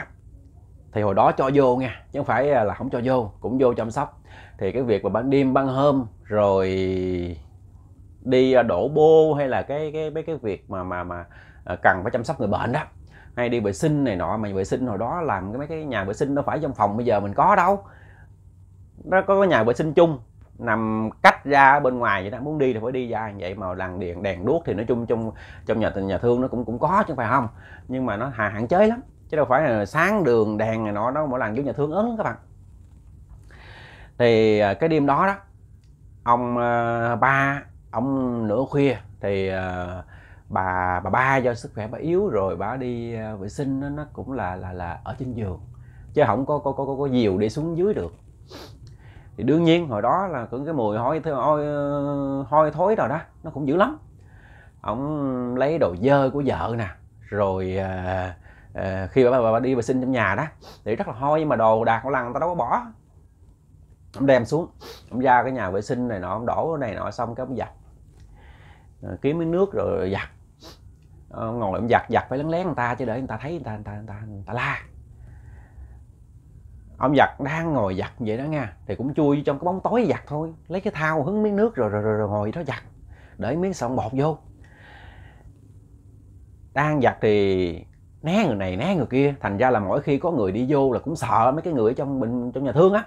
thì hồi đó cho vô nha chứ không phải là không cho vô cũng vô chăm sóc thì cái việc mà ban đêm ban hôm rồi đi đổ bô hay là cái cái mấy cái việc mà mà mà à, cần phải chăm sóc người bệnh đó hay đi vệ sinh này nọ mà vệ sinh hồi đó làm cái mấy cái nhà vệ sinh nó phải trong phòng bây giờ mình có đâu nó có cái nhà vệ sinh chung nằm cách ra bên ngoài vậy đó muốn đi thì phải đi ra vậy mà làng điện đèn đuốc thì nói chung trong trong nhà nhà thương nó cũng cũng có chứ phải không nhưng mà nó hạn chế lắm chứ đâu phải là sáng đường đèn này nọ nó mỗi lần giống nhà thương ấn các bạn thì à, cái đêm đó đó ông à, ba ông nửa khuya thì à, bà bà ba do sức khỏe bà yếu rồi bà đi vệ sinh nó, cũng là là là ở trên giường chứ không có có có có, có diều để xuống dưới được thì đương nhiên hồi đó là cũng cái mùi hôi hôi ờ, hôi thối rồi đó nó cũng dữ lắm ông lấy đồ dơ của vợ nè rồi à, à, khi bà, bà, bà đi vệ sinh trong nhà đó thì rất là hôi nhưng mà đồ đạc của làng ta đâu có bỏ ông đem xuống ông ra cái nhà vệ sinh này nọ ông đổ cái này nọ xong cái ông giặt rồi ờ, kiếm miếng nước rồi giặt ông ờ, ngồi ông giặt giặt phải lén lén người ta chứ để người ta thấy người ta người ta người ta, người ta la ông giặt đang ngồi giặt vậy đó nha thì cũng chui trong cái bóng tối giặt thôi lấy cái thao hứng miếng nước rồi rồi rồi, rồi ngồi đó giặt để miếng sọng bột vô đang giặt thì né người này né người kia thành ra là mỗi khi có người đi vô là cũng sợ mấy cái người ở trong bệnh trong nhà thương á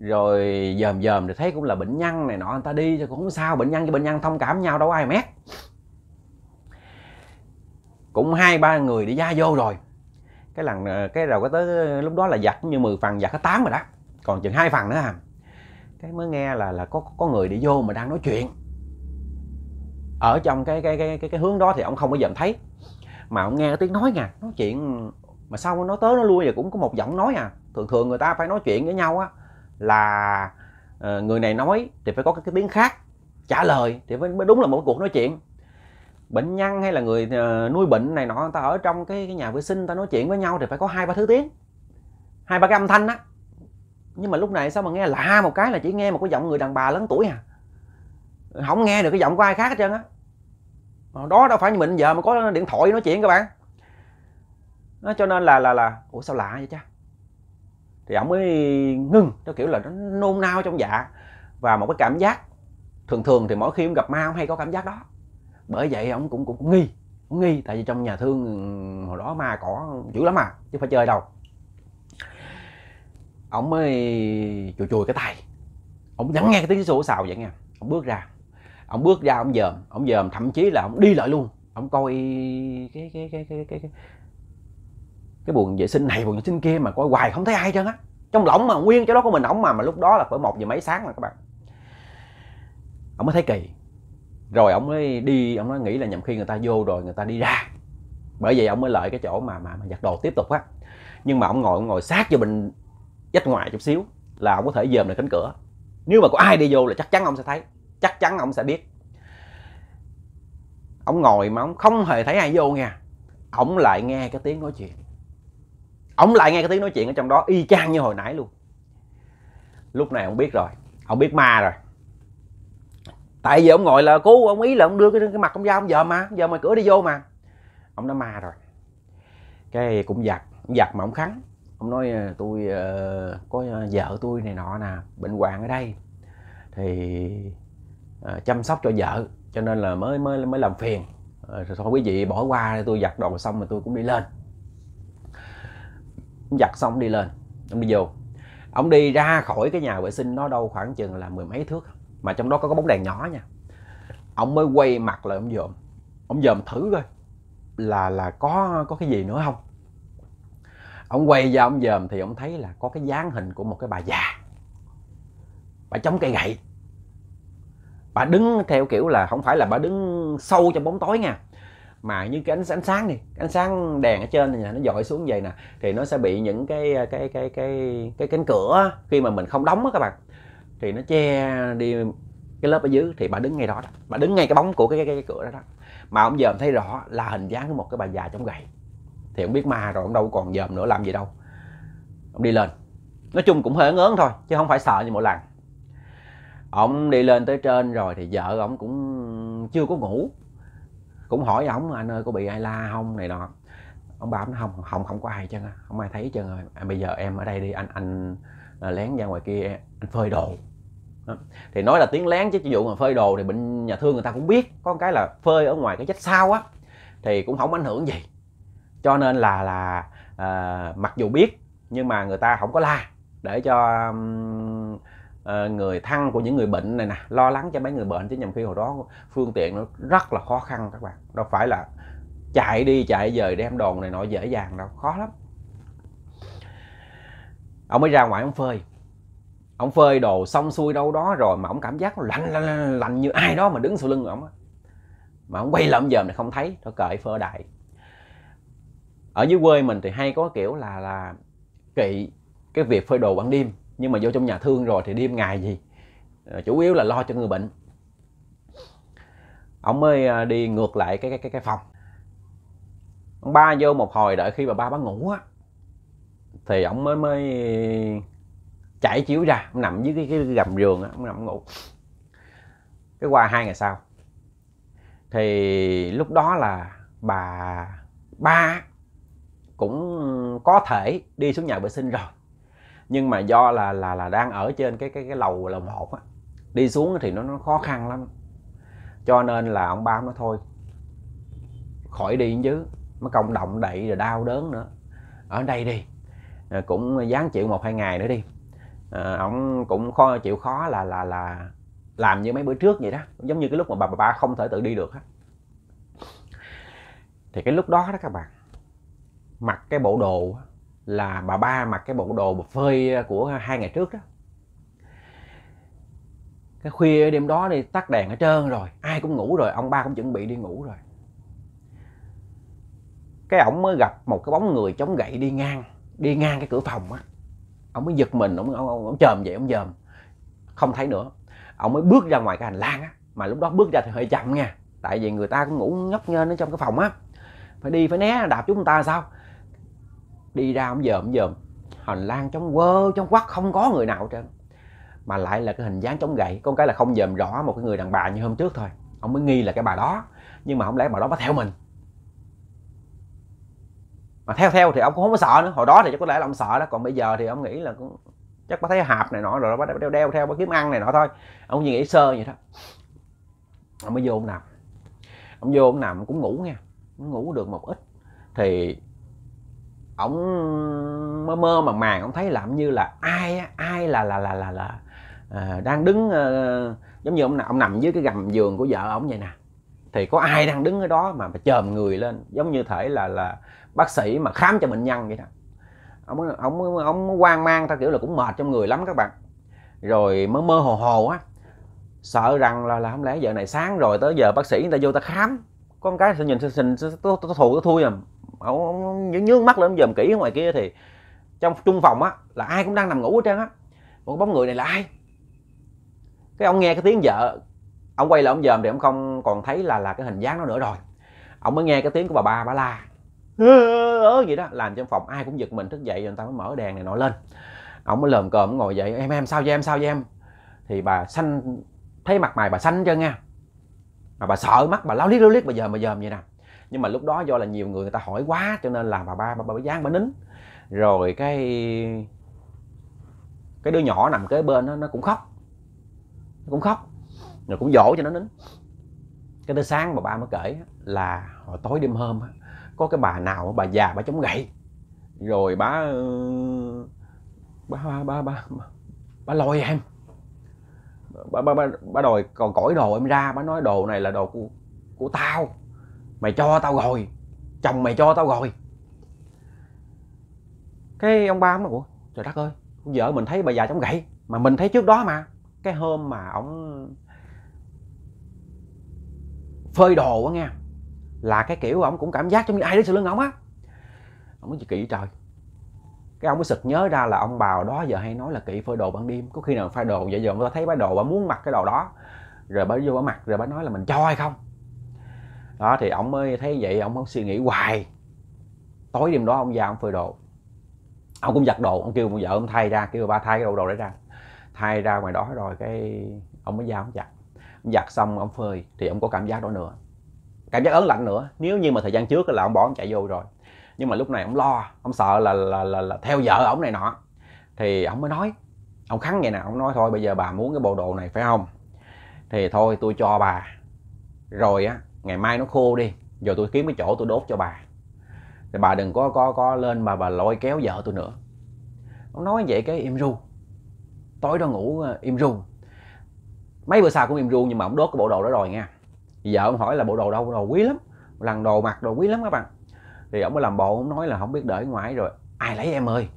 rồi dòm dòm thì thấy cũng là bệnh nhân này nọ người ta đi thì cũng không sao bệnh nhân với bệnh nhân thông cảm nhau đâu ai mét cũng hai ba người đi ra vô rồi cái lần ờ, cái đầu có tới ờ, lúc đó là giặt như 10 phần giặt hết tám rồi đó còn chừng hai phần nữa à cái mới nghe là là có có người đi vô mà đang nói chuyện ở trong cái cái cái cái, cái hướng đó thì ông không có dòm thấy mà ông nghe cái tiếng nói nha nói chuyện mà sau nó tới nó lui vậy cũng có một giọng nói à thường thường người ta phải nói chuyện với nhau á là ờ, người này nói thì phải có cái tiếng khác trả lời thì mới đúng là một cuộc nói chuyện bệnh nhân hay là người ờ, nuôi bệnh này nọ người ta ở trong cái, cái nhà vệ sinh ta nói chuyện với nhau thì phải có hai ba thứ tiếng hai ba cái âm thanh á nhưng mà lúc này sao mà nghe lạ một cái là chỉ nghe một cái giọng người đàn bà lớn tuổi à không nghe được cái giọng của ai khác hết trơn á đó đâu phải như mình giờ mà có điện thoại nói chuyện các bạn nó cho nên là là là ủa sao lạ vậy cha thì ổng mới ngưng nó kiểu là nó nôn nao trong dạ và một cái cảm giác thường thường thì mỗi khi ông gặp ma ông hay có cảm giác đó bởi vậy ông cũng cũng nghi ông nghi tại vì trong nhà thương ừ, hồi đó ma cỏ dữ lắm mà chứ phải chơi đâu ông mới chùi chùi cái tay ông vẫn nghe cái tiếng xô xào vậy nha ông bước ra ông bước ra ông dòm ông dòm thậm chí là ông đi lại luôn ông coi cái cái cái cái cái, cái cái buồn vệ sinh này buồn vệ sinh kia mà coi hoài không thấy ai trơn á trong lỏng mà nguyên chỗ đó của mình ổng mà mà lúc đó là khoảng một giờ mấy sáng mà các bạn ổng mới thấy kỳ rồi ổng mới đi ổng mới nghĩ là nhầm khi người ta vô rồi người ta đi ra bởi vậy ổng mới lợi cái chỗ mà mà, mà giặt đồ tiếp tục á nhưng mà ổng ngồi ổng ngồi sát vô bình vách ngoài chút xíu là ổng có thể dòm lại cánh cửa nếu mà có ai đi vô là chắc chắn ông sẽ thấy chắc chắn ông sẽ biết ổng ngồi mà ổng không hề thấy ai vô nha ổng lại nghe cái tiếng nói chuyện ổng lại nghe cái tiếng nói chuyện ở trong đó y chang như hồi nãy luôn lúc này ông biết rồi ông biết ma rồi tại vì ông ngồi là cứu ông ý là ông đưa cái, cái mặt ông ra ông giờ mà giờ mà cửa đi vô mà ông đã ma rồi cái cũng giặt giặt mà ông khắn ông nói ờ, tôi ờ, có vợ tôi này nọ nè bệnh hoạn ở đây thì ờ, chăm sóc cho vợ cho nên là mới mới mới làm phiền uh, rồi thôi quý vị bỏ qua tôi giặt đồ xong mà tôi cũng đi lên giặt xong đi lên ông đi vô ông đi ra khỏi cái nhà vệ sinh nó đâu khoảng chừng là mười mấy thước mà trong đó có cái bóng đèn nhỏ nha ông mới quay mặt lại ông dòm ông dòm thử coi là là có có cái gì nữa không ông quay ra ông dòm thì ông thấy là có cái dáng hình của một cái bà già bà chống cây gậy bà đứng theo kiểu là không phải là bà đứng sâu trong bóng tối nha mà như cái ánh, ánh sáng này ánh sáng đèn ở trên này nó dội xuống vậy nè thì nó sẽ bị những cái cái cái cái cái, cái cánh cửa khi mà mình không đóng á các bạn thì nó che đi cái lớp ở dưới thì bà đứng ngay đó, đó. bà đứng ngay cái bóng của cái, cái, cái, cái cửa đó đó mà ông dòm thấy rõ là hình dáng của một cái bà già chống gậy thì ông biết ma rồi ông đâu còn dòm nữa làm gì đâu ông đi lên nói chung cũng hơi ớn ớn thôi chứ không phải sợ như mỗi lần ông đi lên tới trên rồi thì vợ ông cũng chưa có ngủ cũng hỏi ông anh ơi có bị ai la không này đó ông bảo nó không không không có ai chứ không ai thấy chứ à, bây giờ em ở đây đi anh anh à, lén ra ngoài kia anh phơi đồ thì nói là tiếng lén chứ ví dụ mà phơi đồ thì bệnh nhà thương người ta cũng biết có cái là phơi ở ngoài cái chết sao á thì cũng không ảnh hưởng gì cho nên là là à, mặc dù biết nhưng mà người ta không có la để cho um, Ờ, người thân của những người bệnh này nè lo lắng cho mấy người bệnh chứ nhầm khi hồi đó phương tiện nó rất là khó khăn các bạn đâu phải là chạy đi chạy về đem đồn này nọ dễ dàng đâu khó lắm ông ấy ra ngoài ông phơi ông phơi đồ xong xuôi đâu đó rồi mà ông cảm giác lạnh lạnh, lạnh, lạnh như ai đó mà đứng sau lưng ông á mà ông quay lại ông giờ này không thấy nó cởi phơ đại ở dưới quê mình thì hay có kiểu là là kỵ cái việc phơi đồ ban đêm nhưng mà vô trong nhà thương rồi thì đêm ngày gì ờ, chủ yếu là lo cho người bệnh ông mới à, đi ngược lại cái cái cái phòng ông ba vô một hồi đợi khi bà ba bắt ngủ á thì ông mới mới chảy chiếu ra ông nằm dưới cái, cái gầm giường á ông nằm ngủ cái qua hai ngày sau thì lúc đó là bà ba cũng có thể đi xuống nhà vệ sinh rồi nhưng mà do là là là đang ở trên cái cái cái lầu lầu một á đi xuống thì nó nó khó khăn lắm cho nên là ông ba nó thôi khỏi đi chứ nó công động đậy rồi đau đớn nữa ở đây đi à, cũng dán chịu một hai ngày nữa đi à, ông cũng khó chịu khó là là là làm như mấy bữa trước vậy đó giống như cái lúc mà bà bà, ba không thể tự đi được á thì cái lúc đó đó các bạn mặc cái bộ đồ là bà ba mặc cái bộ đồ phơi của hai ngày trước đó cái khuya đêm đó thì tắt đèn ở trơn rồi ai cũng ngủ rồi ông ba cũng chuẩn bị đi ngủ rồi cái ổng mới gặp một cái bóng người chống gậy đi ngang đi ngang cái cửa phòng á ông mới giật mình ông ông ông, ông chồm vậy ông dòm không thấy nữa ông mới bước ra ngoài cái hành lang á mà lúc đó bước ra thì hơi chậm nha tại vì người ta cũng ngủ ngốc nghênh ở trong cái phòng á phải đi phải né đạp chúng ta sao đi ra ông dòm dòm hành lang trong quơ trong quắc không có người nào trơn mà lại là cái hình dáng chống gậy con cái là không dòm rõ một cái người đàn bà như hôm trước thôi ông mới nghi là cái bà đó nhưng mà không lẽ bà đó bắt theo mình mà theo theo thì ông cũng không có sợ nữa hồi đó thì chắc có lẽ là ông sợ đó còn bây giờ thì ông nghĩ là cũng chắc có thấy hạp này nọ rồi bắt đeo đeo theo bà kiếm ăn này nọ thôi ông chỉ nghĩ sơ vậy đó ông mới vô ông nằm ông vô ông nằm cũng ngủ nha ngủ được một ít thì ổng mơ mơ màng màng ổng thấy làm như là ai ai là là là là là à, đang đứng à, giống như ông, ông nằm dưới cái gầm giường của vợ ổng vậy nè thì có ai đang đứng ở đó mà mà chồm người lên giống như thể là là bác sĩ mà khám cho bệnh nhân vậy đó ông ông ông hoang mang theo kiểu là cũng mệt trong người lắm các bạn rồi mơ mơ hồ hồ á sợ rằng là là không lẽ giờ này sáng rồi tới giờ bác sĩ người ta vô ta khám con cái sẽ nhìn sẽ thù tôi thui à ông nhướng mắt lên dòm kỹ ở ngoài kia thì trong trung phòng á là ai cũng đang nằm ngủ hết trơn á một bóng người này là ai cái ông nghe cái tiếng vợ ông quay lại ông dòm thì ông không còn thấy là là cái hình dáng nó nữa rồi ông mới nghe cái tiếng của bà ba bà la ớ vậy đó làm trong phòng ai cũng giật mình thức dậy rồi người ta mới mở đèn này nọ lên ông mới lờm cờm ngồi dậy em em sao vậy em sao vậy em thì bà xanh thấy mặt mày bà xanh trơn nha mà bà sợ mắt bà lao liếc lao liếc bà dòm bà dòm vậy nè nhưng mà lúc đó do là nhiều người người ta hỏi quá cho nên là bà ba bà, ba bà dán bà nín rồi cái cái đứa nhỏ nằm kế bên nó, nó cũng khóc nó cũng khóc rồi cũng dỗ cho nó nín cái tới sáng bà ba mới kể là hồi tối đêm hôm có cái bà nào bà già bà chống gậy rồi bà bà bà bà bà, bà lôi em bà, bà, bà, bà đòi còn cõi đồ em ra bà nói đồ này là đồ của của tao mày cho tao rồi chồng mày cho tao rồi cái ông ba ông nói ủa trời đất ơi vợ mình thấy bà già chống gậy mà mình thấy trước đó mà cái hôm mà ông phơi đồ á nghe là cái kiểu ông cũng cảm giác giống như ai đến sau lưng ông á ông nói chị kỹ trời cái ông mới sực nhớ ra là ông bào đó giờ hay nói là kỹ phơi đồ ban đêm có khi nào phơi đồ vậy giờ người ta thấy bá đồ bà muốn mặc cái đồ đó rồi bà vô bà mặc rồi bà nói là mình cho hay không đó thì ông mới thấy vậy ông không suy nghĩ hoài tối đêm đó ông già ông phơi đồ ông cũng giặt đồ ông kêu vợ ông thay ra kêu ba thay cái đồ đồ để ra thay ra ngoài đó rồi cái ông mới ra ông giặt ông giặt xong ông phơi thì ông có cảm giác đó nữa cảm giác ớn lạnh nữa nếu như mà thời gian trước là ông bỏ ông chạy vô rồi nhưng mà lúc này ông lo ông sợ là là là, là theo vợ ông này nọ thì ông mới nói ông khắn vậy nè ông nói thôi bây giờ bà muốn cái bộ đồ này phải không thì thôi tôi cho bà rồi á ngày mai nó khô đi rồi tôi kiếm cái chỗ tôi đốt cho bà thì bà đừng có có có lên mà bà lôi kéo vợ tôi nữa ông nói vậy cái im ru tối đó ngủ ờ, im ru mấy bữa sau cũng im ru nhưng mà ông đốt cái bộ đồ đó rồi nha vợ ông hỏi là bộ đồ đâu đồ quý lắm lần đồ mặc đồ quý lắm các bạn thì ông mới làm bộ ông nói là không biết để ngoài rồi ai lấy em ơi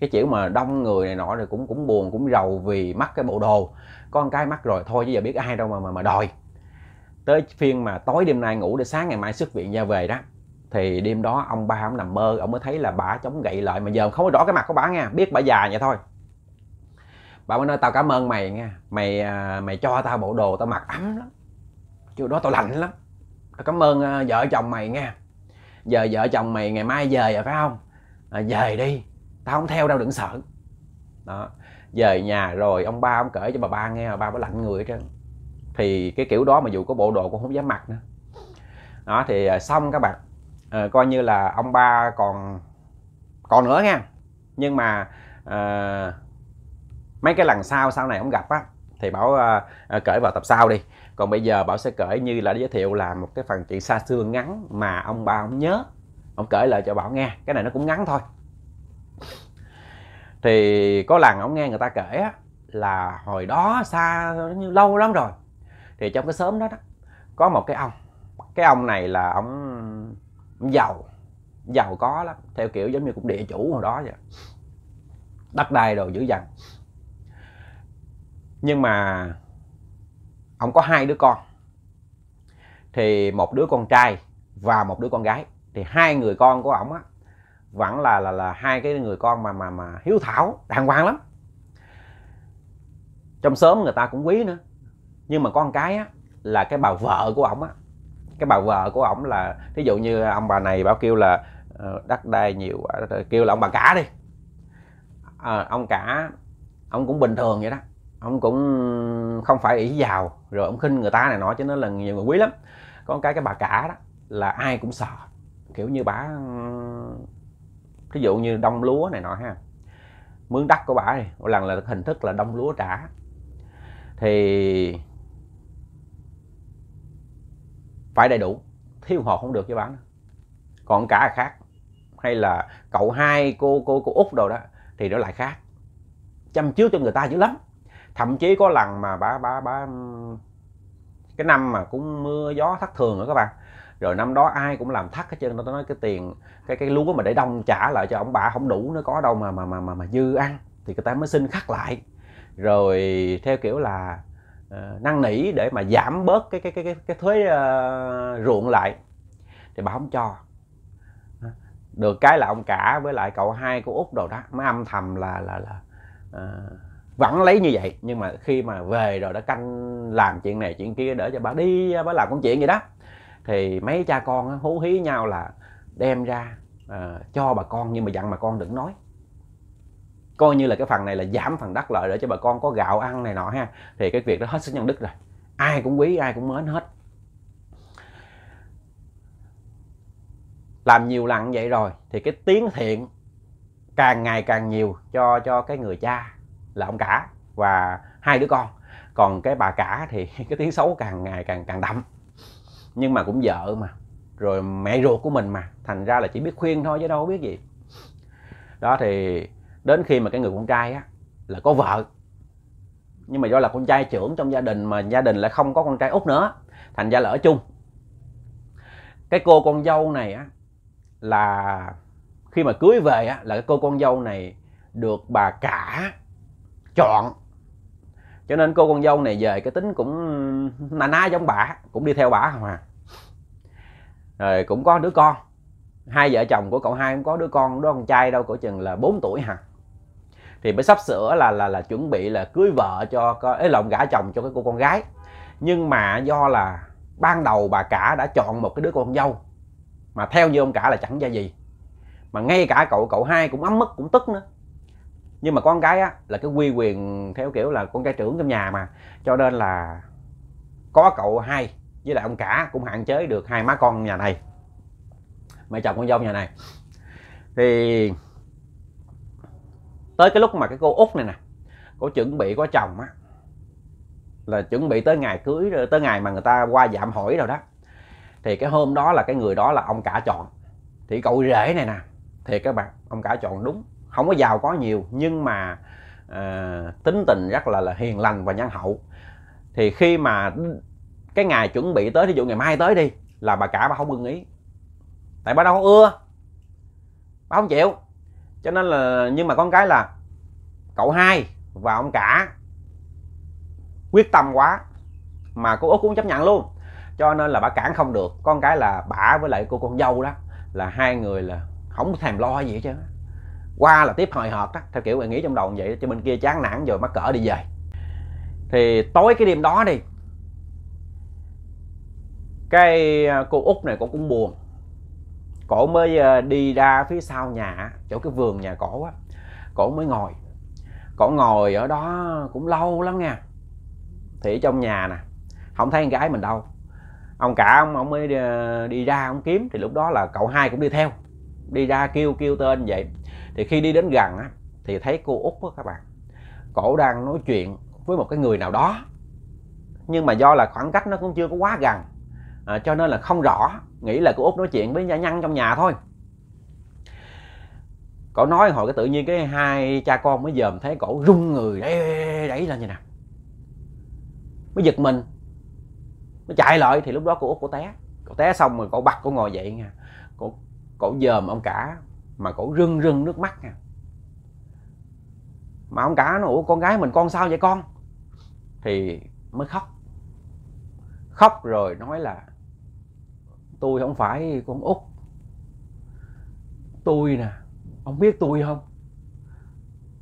cái kiểu mà đông người này nọ rồi cũng cũng buồn cũng rầu vì mắc cái bộ đồ con cái mắc rồi thôi chứ giờ biết ai đâu mà mà, mà đòi tới phiên mà tối đêm nay ngủ để sáng ngày mai xuất viện ra về đó thì đêm đó ông ba ông nằm mơ ông mới thấy là bà chống gậy lại mà giờ không có rõ cái mặt của bà nghe biết bà già vậy thôi bà mới nói tao cảm ơn mày nghe mày à, mày cho tao bộ đồ tao mặc ấm lắm chứ đó tao lạnh lắm tao cảm ơn à, vợ chồng mày nghe giờ vợ chồng mày ngày mai về rồi à, phải không à, về đi tao không theo đâu đừng sợ đó về nhà rồi ông ba ông kể cho bà ba nghe bà ba lạnh người hết trơn thì cái kiểu đó mà dù có bộ đồ cũng không dám mặc nữa đó thì à, xong các bạn à, coi như là ông ba còn còn nữa nha nhưng mà à, mấy cái lần sau sau này ông gặp á thì bảo à, à, cởi vào tập sau đi còn bây giờ bảo sẽ cởi như là giới thiệu là một cái phần chuyện xa xưa ngắn mà ông ba ông nhớ ông cởi lời cho bảo nghe cái này nó cũng ngắn thôi thì có lần ông nghe người ta kể á là hồi đó xa lâu lắm rồi thì trong cái xóm đó, đó có một cái ông cái ông này là ông, ông giàu giàu có lắm theo kiểu giống như cũng địa chủ hồi đó vậy đất đai đồ dữ dằn nhưng mà ông có hai đứa con thì một đứa con trai và một đứa con gái thì hai người con của ông á vẫn là là là hai cái người con mà mà mà hiếu thảo đàng hoàng lắm trong sớm người ta cũng quý nữa nhưng mà có một cái á là cái bà vợ của ổng á cái bà vợ của ổng là thí dụ như ông bà này bảo kêu là ờ, đất đai nhiều kêu là ông bà cả đi à, ông cả ông cũng bình thường vậy đó ông cũng không phải ỷ giàu rồi ông khinh người ta này nọ cho nó là nhiều người quý lắm có cái cái bà cả đó là ai cũng sợ kiểu như bà ví dụ như đông lúa này nọ ha mướn đất của bà này một lần là hình thức là đông lúa trả thì phải đầy đủ thiếu họ không được cho bạn còn cả là khác hay là cậu hai cô cô cô út đồ đó thì nó lại khác chăm trước cho người ta dữ lắm thậm chí có lần mà ba ba ba cái năm mà cũng mưa gió thất thường nữa các bạn rồi năm đó ai cũng làm thắt hết trơn nó nói cái tiền cái cái lúa mà để đông trả lại cho ông bà không đủ nó có đâu mà mà mà mà, mà dư ăn thì người ta mới xin khắc lại rồi theo kiểu là Ờ, năn nỉ để mà giảm bớt cái cái cái cái, cái thuế uh, ruộng lại thì bà không cho ờ, được cái là ông cả với lại cậu hai của út đồ đó mới âm thầm là là là uh, vẫn lấy như vậy nhưng mà khi mà về rồi đã canh làm chuyện này chuyện kia để cho bà đi bà làm công chuyện gì đó thì mấy cha con hú hí nhau là đem ra uh, cho bà con nhưng mà dặn bà con đừng nói coi như là cái phần này là giảm phần đất lợi để cho bà con có gạo ăn này nọ ha thì cái việc đó hết sức nhân đức rồi ai cũng quý ai cũng mến hết làm nhiều lần vậy rồi thì cái tiếng thiện càng ngày càng nhiều cho cho cái người cha là ông cả và hai đứa con còn cái bà cả thì cái tiếng xấu càng ngày càng càng đậm nhưng mà cũng vợ mà rồi mẹ ruột của mình mà thành ra là chỉ biết khuyên thôi chứ đâu biết gì đó thì đến khi mà cái người con trai á là có vợ nhưng mà do là con trai trưởng trong gia đình mà gia đình lại không có con trai út nữa thành ra là ở chung cái cô con dâu này á là khi mà cưới về á là cái cô con dâu này được bà cả chọn cho nên cô con dâu này về cái tính cũng na ná giống bà cũng đi theo bà không à. rồi cũng có đứa con hai vợ chồng của cậu hai cũng có đứa con đứa con trai đâu cỡ chừng là 4 tuổi hả à thì mới sắp sửa là là là chuẩn bị là cưới vợ cho ấy lòng gả chồng cho cái cô con gái nhưng mà do là ban đầu bà cả đã chọn một cái đứa con dâu mà theo như ông cả là chẳng ra gì mà ngay cả cậu cậu hai cũng ấm mất cũng tức nữa nhưng mà con gái á là cái quy quyền theo kiểu là con trai trưởng trong nhà mà cho nên là có cậu hai với lại ông cả cũng hạn chế được hai má con nhà này mẹ chồng con dâu nhà này thì tới cái lúc mà cái cô út này nè cô chuẩn bị có chồng á là chuẩn bị tới ngày cưới tới ngày mà người ta qua giảm hỏi rồi đó thì cái hôm đó là cái người đó là ông cả chọn thì cậu rể này nè thì các bạn ông cả chọn đúng không có giàu có nhiều nhưng mà à, tính tình rất là là hiền lành và nhân hậu thì khi mà cái ngày chuẩn bị tới ví dụ ngày mai tới đi là bà cả bà không ưng ý tại bà đâu có ưa bà không chịu cho nên là nhưng mà con cái là cậu hai và ông cả quyết tâm quá mà cô út cũng chấp nhận luôn cho nên là bà cản không được con cái là bà với lại cô con dâu đó là hai người là không thèm lo gì hết trơn qua là tiếp hồi hợt đó theo kiểu bạn nghĩ trong đầu vậy cho bên kia chán nản rồi mắc cỡ đi về thì tối cái đêm đó đi cái à, cô út này cô cũng buồn cổ mới ờ, đi ra phía sau nhà chỗ cái vườn nhà cổ á cổ mới ngồi cổ ngồi ở đó cũng lâu lắm nha thì ở trong nhà nè không thấy con gái mình đâu ông cả ông, ông mới ờ, đi, ra ông kiếm thì lúc đó là cậu hai cũng đi theo đi ra kêu kêu tên vậy thì khi đi đến gần á thì thấy cô út á các bạn cổ đang nói chuyện với một cái người nào đó nhưng mà do là khoảng cách nó cũng chưa có quá gần à, cho nên là không rõ nghĩ là cô út nói chuyện với nhăn trong nhà thôi cậu nói hồi cái tự nhiên cái hai cha con mới dòm thấy cổ rung người đẩy đẩy lên như nè mới giật mình mới chạy lại thì lúc đó cô út cổ té cổ té xong rồi cậu bật cổ ngồi dậy nha cổ cổ dòm ông cả mà cổ rưng rưng nước mắt nha mà ông cả nó ủa con gái mình con sao vậy con thì mới khóc khóc rồi nói là tôi không phải con út tôi nè ông biết tôi không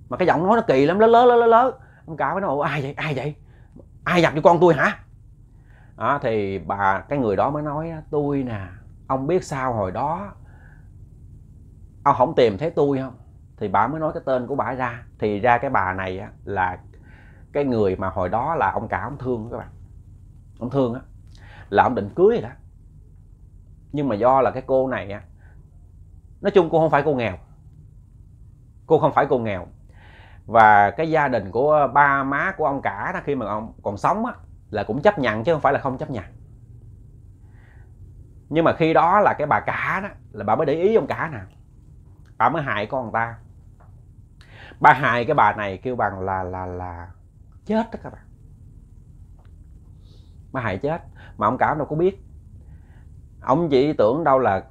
mà cái giọng nói nó kỳ lắm lớn lớn lớn lớn lớ ông cả mới nói ai vậy ai vậy ai dập cho con tôi hả à, thì bà cái người đó mới nói tôi nè ông biết sao hồi đó ông không tìm thấy tôi không thì bà mới nói cái tên của bà ra thì ra cái bà này á, là cái người mà hồi đó là ông cả ông thương các bạn ông thương á là ông định cưới rồi đó nhưng mà do là cái cô này á nói chung cô không phải cô nghèo cô không phải cô nghèo và cái gia đình của ba má của ông cả đó khi mà ông còn sống á là cũng chấp nhận chứ không phải là không chấp nhận nhưng mà khi đó là cái bà cả đó là bà mới để ý ông cả nè bà mới hại con người ta bà hại cái bà này kêu bằng là là là chết đó các bạn má hại chết mà ông cả đâu có biết ông chỉ tưởng đâu là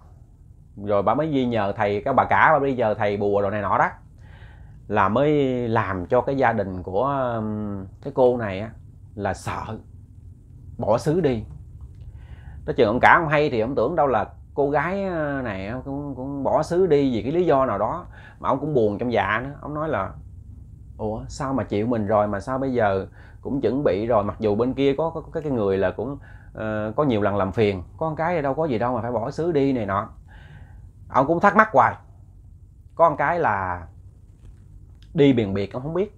rồi bà mới ghi nhờ thầy các bà cả bà đi nhờ thầy bùa đồ này nọ đó là mới làm cho cái gia đình của um, cái cô này á, là sợ bỏ xứ đi tới chừng ông cả ông hay thì ông tưởng đâu là cô gái uh, này cũng, cũng bỏ xứ đi vì cái lý do nào đó mà ông cũng buồn trong dạ nữa ông nói là ủa sao mà chịu mình rồi mà sao bây giờ cũng chuẩn bị rồi mặc dù bên kia có, có, có cái người là cũng uh, có nhiều lần làm phiền con cái đâu có gì đâu mà phải bỏ xứ đi này nọ ông cũng thắc mắc hoài có một cái là đi biển biệt ông không biết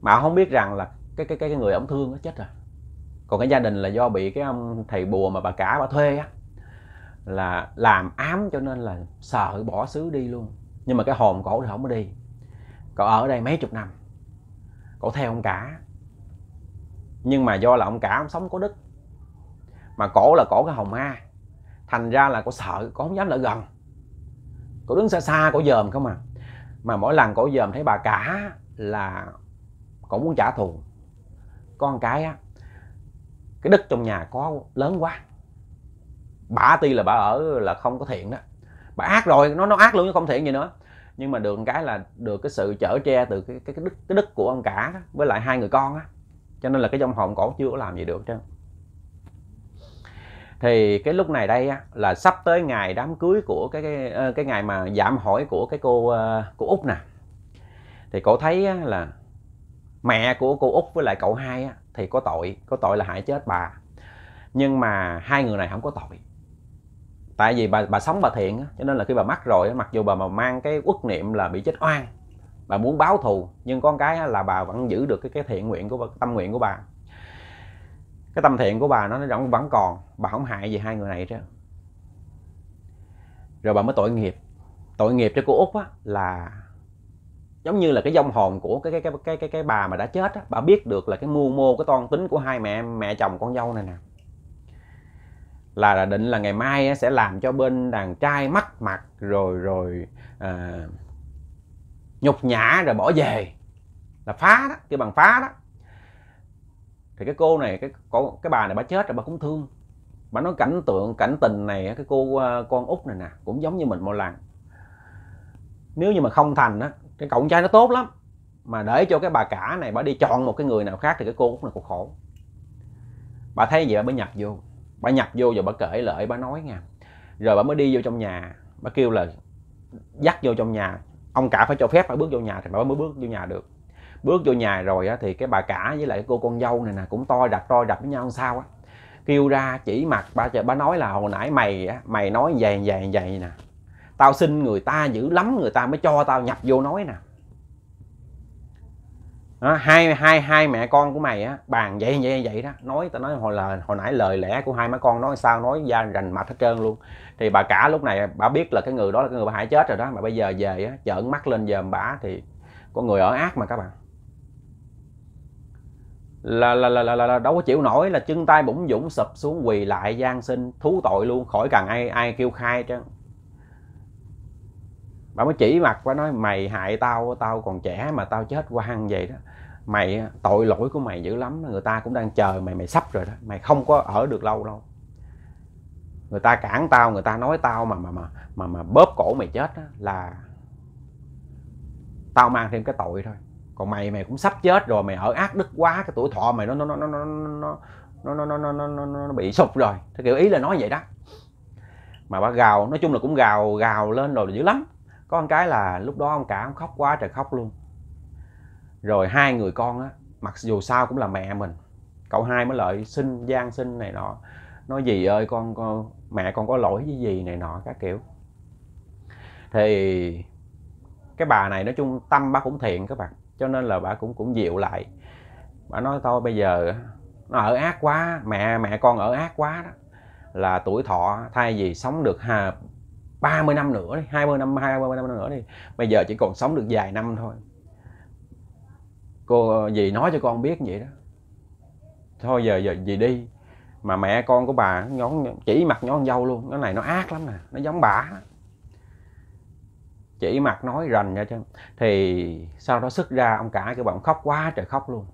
mà ông không biết rằng là cái cái cái người ông thương nó chết rồi còn cái gia đình là do bị cái ông thầy bùa mà bà cả bà thuê á là làm ám cho nên là sợ bỏ xứ đi luôn nhưng mà cái hồn cổ thì không có đi còn ở đây mấy chục năm cổ theo ông cả nhưng mà do là ông cả ông sống có đức mà cổ là cổ cái hồng ma thành ra là cổ sợ cổ không dám lại gần cổ đứng xa xa cổ dòm không à mà mỗi lần cổ dòm thấy bà cả là cổ muốn trả thù con cái á cái đức trong nhà có lớn quá bả tuy là bà ở là không có thiện đó bà ác rồi nó nó ác luôn chứ không thiện gì nữa nhưng mà được một cái là được cái sự chở che từ cái cái cái đức cái đức của ông cả đó, với lại hai người con á cho nên là cái trong hồn cổ chưa có làm gì được chứ thì cái lúc này đây á, là sắp tới ngày đám cưới của cái cái ờ, cái ngày mà giảm hỏi của cái cô ờ, của út nè thì cổ thấy á, là mẹ của cô út với lại cậu hai á, thì có tội có tội là hại chết bà nhưng mà hai người này không có tội tại vì bà bà sống bà thiện cho nên là khi bà mắc rồi mặc dù bà mà mang cái uất niệm là bị chết oan bà muốn báo thù nhưng con cái là bà vẫn giữ được cái cái thiện nguyện của bà, tâm nguyện của bà cái tâm thiện của bà nó vẫn vẫn còn bà không hại gì hai người này chứ rồi bà mới tội nghiệp tội nghiệp cho cô út á là giống như là cái dông hồn của cái cái cái cái cái, cái bà mà đã chết á bà biết được là cái mưu mô cái toan tính của hai mẹ mẹ chồng con dâu này nè là định là ngày mai sẽ làm cho bên đàn trai mắc mặt rồi rồi à, nhục nhã rồi bỏ về là phá đó cái bằng phá đó thì cái cô này cái cô, cái bà này bà chết rồi bà cũng thương bà nói cảnh tượng cảnh tình này cái cô à, con út này nè cũng giống như mình một lần nếu như mà không thành á cái cậu trai nó tốt lắm mà để cho cái bà cả này bà đi chọn một cái người nào khác thì cái cô út này cũng khổ bà thấy vậy bà mới nhập vô bà nhập vô rồi bà kể lại bà nói nha rồi bà mới đi vô trong nhà bà kêu là dắt vô trong nhà ông cả phải cho phép bà bước vô nhà thì bà mới bước vô nhà được bước vô nhà rồi á, thì cái bà cả với lại cô con dâu này nè cũng to đặt to đập với nhau làm sao á kêu ra chỉ mặt ba chờ bà nói là hồi nãy mày á mày nói về về về nè tao xin người ta dữ lắm người ta mới cho tao nhập vô nói nè đó, hai hai hai mẹ con của mày á bàn vậy vậy vậy đó nói tao nói hồi là hồi nãy lời lẽ của hai má con nói sao nói ra rành mạch hết trơn luôn thì bà cả lúc này bà biết là cái người đó là cái người bà hại chết rồi đó mà bây giờ về á trợn mắt lên dòm bà thì có người ở ác mà các bạn là là, là là là là đâu có chịu nổi là chân tay bủng dũng sụp xuống quỳ lại gian sinh thú tội luôn khỏi cần ai ai kêu khai chứ bà mới chỉ mặt và nói mày hại tao tao còn trẻ mà tao chết qua quan vậy đó mày tội lỗi của mày dữ lắm người ta cũng đang chờ mày mày sắp rồi đó mày không có ở được lâu đâu người ta cản tao người ta nói tao mà mà mà mà mà bóp cổ mày chết đó, là tao mang thêm cái tội thôi còn mày mày cũng sắp chết rồi mày ở ác đức quá cái tuổi thọ mày nó nó nó nó nó nó nó nó nó nó nó bị sụp rồi cái kiểu ý là nói vậy đó mà bà gào nói chung là cũng gào gào lên rồi dữ lắm có một cái là lúc đó ông cả ông khóc quá trời khóc luôn rồi hai người con á mặc dù sao cũng là mẹ mình cậu hai mới lợi xin gian xin này nọ nói gì ơi con, con mẹ con có lỗi với gì này nọ các kiểu thì cái bà này nói chung tâm bà cũng thiện các bạn cho nên là bà cũng cũng dịu lại bà nói thôi bây giờ nó ở ác quá mẹ mẹ con ở ác quá đó là tuổi thọ thay vì sống được hà 30 năm nữa đi 20 năm 20 năm nữa đi bây giờ chỉ còn sống được vài năm thôi cô ờ, dì nói cho con biết vậy đó thôi giờ giờ dì đi mà mẹ con của bà nhón chỉ mặt nhón dâu luôn cái này nó ác lắm nè nó giống bà chỉ mặt nói rành ra chứ thì sau đó xuất ra ông cả cái bọn khóc quá trời khóc luôn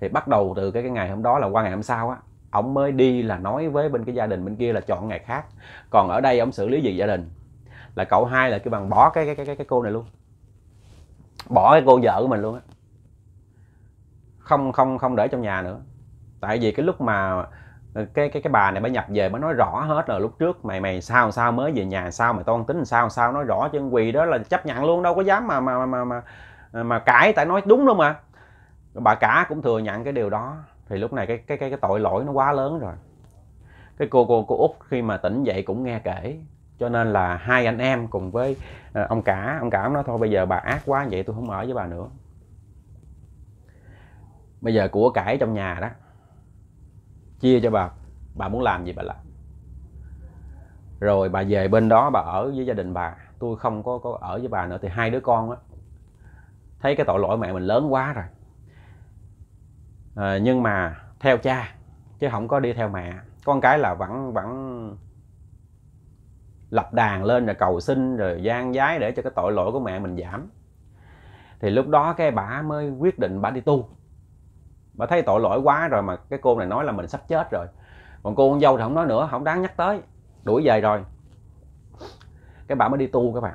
thì bắt đầu từ cái, cái ngày hôm đó là qua ngày hôm sau á ông mới đi là nói với bên cái gia đình bên kia là chọn ngày khác còn ở đây ông xử lý gì gia đình là cậu hai là cái bằng bỏ cái cái cái cái cô này luôn bỏ cái cô vợ của mình luôn á không không không để trong nhà nữa tại vì cái lúc mà ờ, cái cái cái bà này mới nhập về mới nói rõ hết là lúc trước mày mày sao sao mới về nhà sao mày toan tính sao sao nói rõ chân quỳ đó là chấp nhận luôn đâu có dám mà mà mà mà mà cãi tại nói đúng luôn mà bà cả cũng thừa nhận cái điều đó thì lúc này cái cái cái cái tội lỗi nó quá lớn rồi cái cô cô cô út khi mà tỉnh dậy cũng nghe kể cho nên là hai anh em cùng với ờ, ông cả ông cả nói thôi bây giờ bà ác quá vậy tôi không ở với bà nữa bây giờ của cải trong nhà đó chia cho bà bà muốn làm gì bà làm rồi bà về bên đó bà ở với gia đình bà tôi không có có ở với bà nữa thì hai đứa con á thấy cái tội lỗi mẹ mình lớn quá rồi à, nhưng mà theo cha chứ không có đi theo mẹ con cái là vẫn vẫn lập đàn lên rồi cầu xin rồi gian giái để cho cái tội lỗi của mẹ mình giảm thì lúc đó cái bà mới quyết định bà đi tu mà thấy tội lỗi quá rồi mà cái cô này nói là mình sắp chết rồi còn cô con dâu thì không nói nữa không đáng nhắc tới đuổi về rồi cái bà mới đi tu các bạn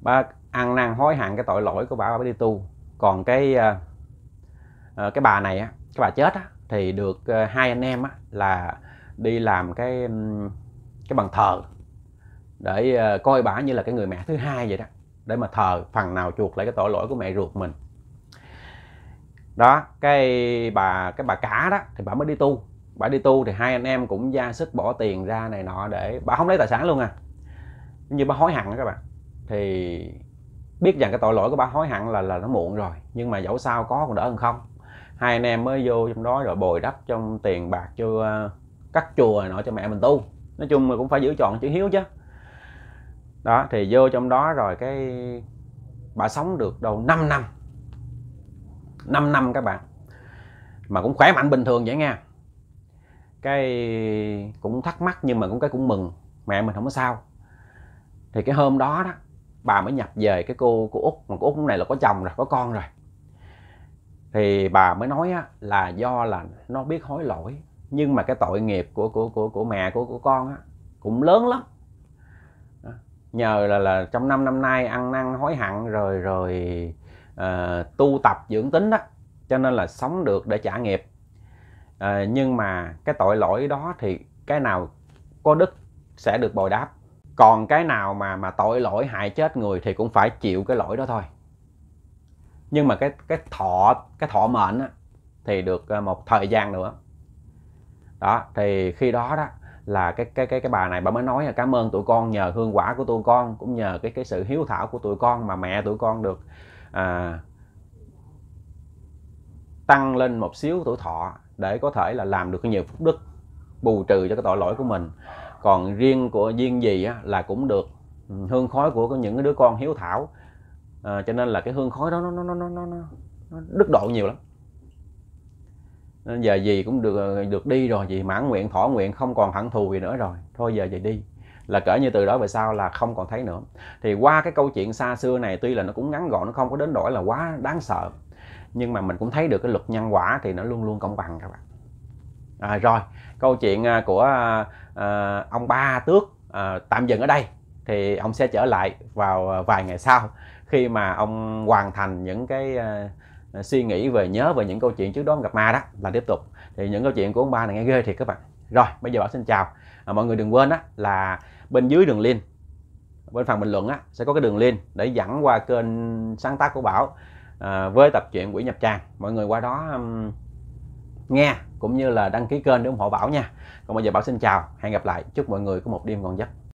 bà ăn năn hối hận cái tội lỗi của bà, mới đi tu còn cái ờ, ờ, cái bà này cái bà chết á thì được ờ, hai anh em á là đi làm cái cái bàn thờ để coi bà như là cái người mẹ thứ hai vậy đó để mà thờ phần nào chuộc lại cái tội lỗi của mẹ ruột mình đó cái bà cái bà cả đó thì bà mới đi tu bà đi tu thì hai anh em cũng ra sức bỏ tiền ra này nọ để bà không lấy tài sản luôn à như bà hối hận đó các bạn thì biết rằng cái tội lỗi của bà hối hận là là nó muộn rồi nhưng mà dẫu sao có còn đỡ hơn không hai anh em mới vô trong đó rồi bồi đắp trong tiền bạc cho ờ, các chùa nọ cho mẹ mình tu nói chung là cũng phải giữ chọn chữ hiếu chứ đó thì vô trong đó rồi cái bà sống được đầu 5 năm 5 năm các bạn mà cũng khỏe mạnh bình thường vậy nha cái cũng thắc mắc nhưng mà cũng cái cũng mừng mẹ mình không có sao thì cái hôm đó đó bà mới nhập về cái cô của út mà cô út này là có chồng rồi có con rồi thì bà mới nói á, là do là nó biết hối lỗi nhưng mà cái tội nghiệp của của của của mẹ của của con á, cũng lớn lắm nhờ là là trong năm năm nay ăn năn hối hận rồi rồi uh, tu tập dưỡng tính đó cho nên là sống được để trả nghiệp uh, nhưng mà cái tội lỗi đó thì cái nào có đức sẽ được bồi đáp còn cái nào mà mà tội lỗi hại chết người thì cũng phải chịu cái lỗi đó thôi nhưng mà cái cái thọ cái thọ mệnh á, thì được à, một thời gian nữa đó thì khi đó đó là cái cái cái cái bà này bà mới nói là cảm ơn tụi con nhờ hương quả của tụi con cũng nhờ cái cái sự hiếu thảo của tụi con mà mẹ tụi con được à, tăng lên một xíu tuổi thọ để có thể là làm được nhiều phúc đức bù trừ cho cái tội lỗi của mình còn riêng của duyên gì á, là cũng được hương khói của những cái đứa con hiếu thảo à, cho nên là cái hương khói đó nó nó nó nó nó, nó đức độ nhiều lắm nên giờ gì cũng được được đi rồi gì mãn nguyện thỏa nguyện không còn hận thù gì nữa rồi thôi giờ về đi là cỡ như từ đó về sau là không còn thấy nữa thì qua cái câu chuyện xa xưa này tuy là nó cũng ngắn gọn nó không có đến nỗi là quá đáng sợ nhưng mà mình cũng thấy được cái luật nhân quả thì nó luôn luôn công bằng các bạn à, rồi câu chuyện à, của à, à, ông ba tước à, tạm dừng ở đây thì ông sẽ trở lại vào à, vài ngày sau khi mà ông hoàn thành những cái à, suy nghĩ về nhớ về những câu chuyện trước đó ông gặp ma đó là tiếp tục thì những câu chuyện của ông ba này nghe ghê thiệt các bạn rồi bây giờ bảo xin chào à, mọi người đừng quên á là bên dưới đường link bên phần bình luận á, sẽ có cái đường link để dẫn qua kênh sáng tác của Bảo à, với tập truyện quỹ Nhập Tràng mọi người qua đó um, nghe cũng như là đăng ký kênh để ủng hộ Bảo nha còn bây giờ Bảo xin chào hẹn gặp lại chúc mọi người có một đêm ngon giấc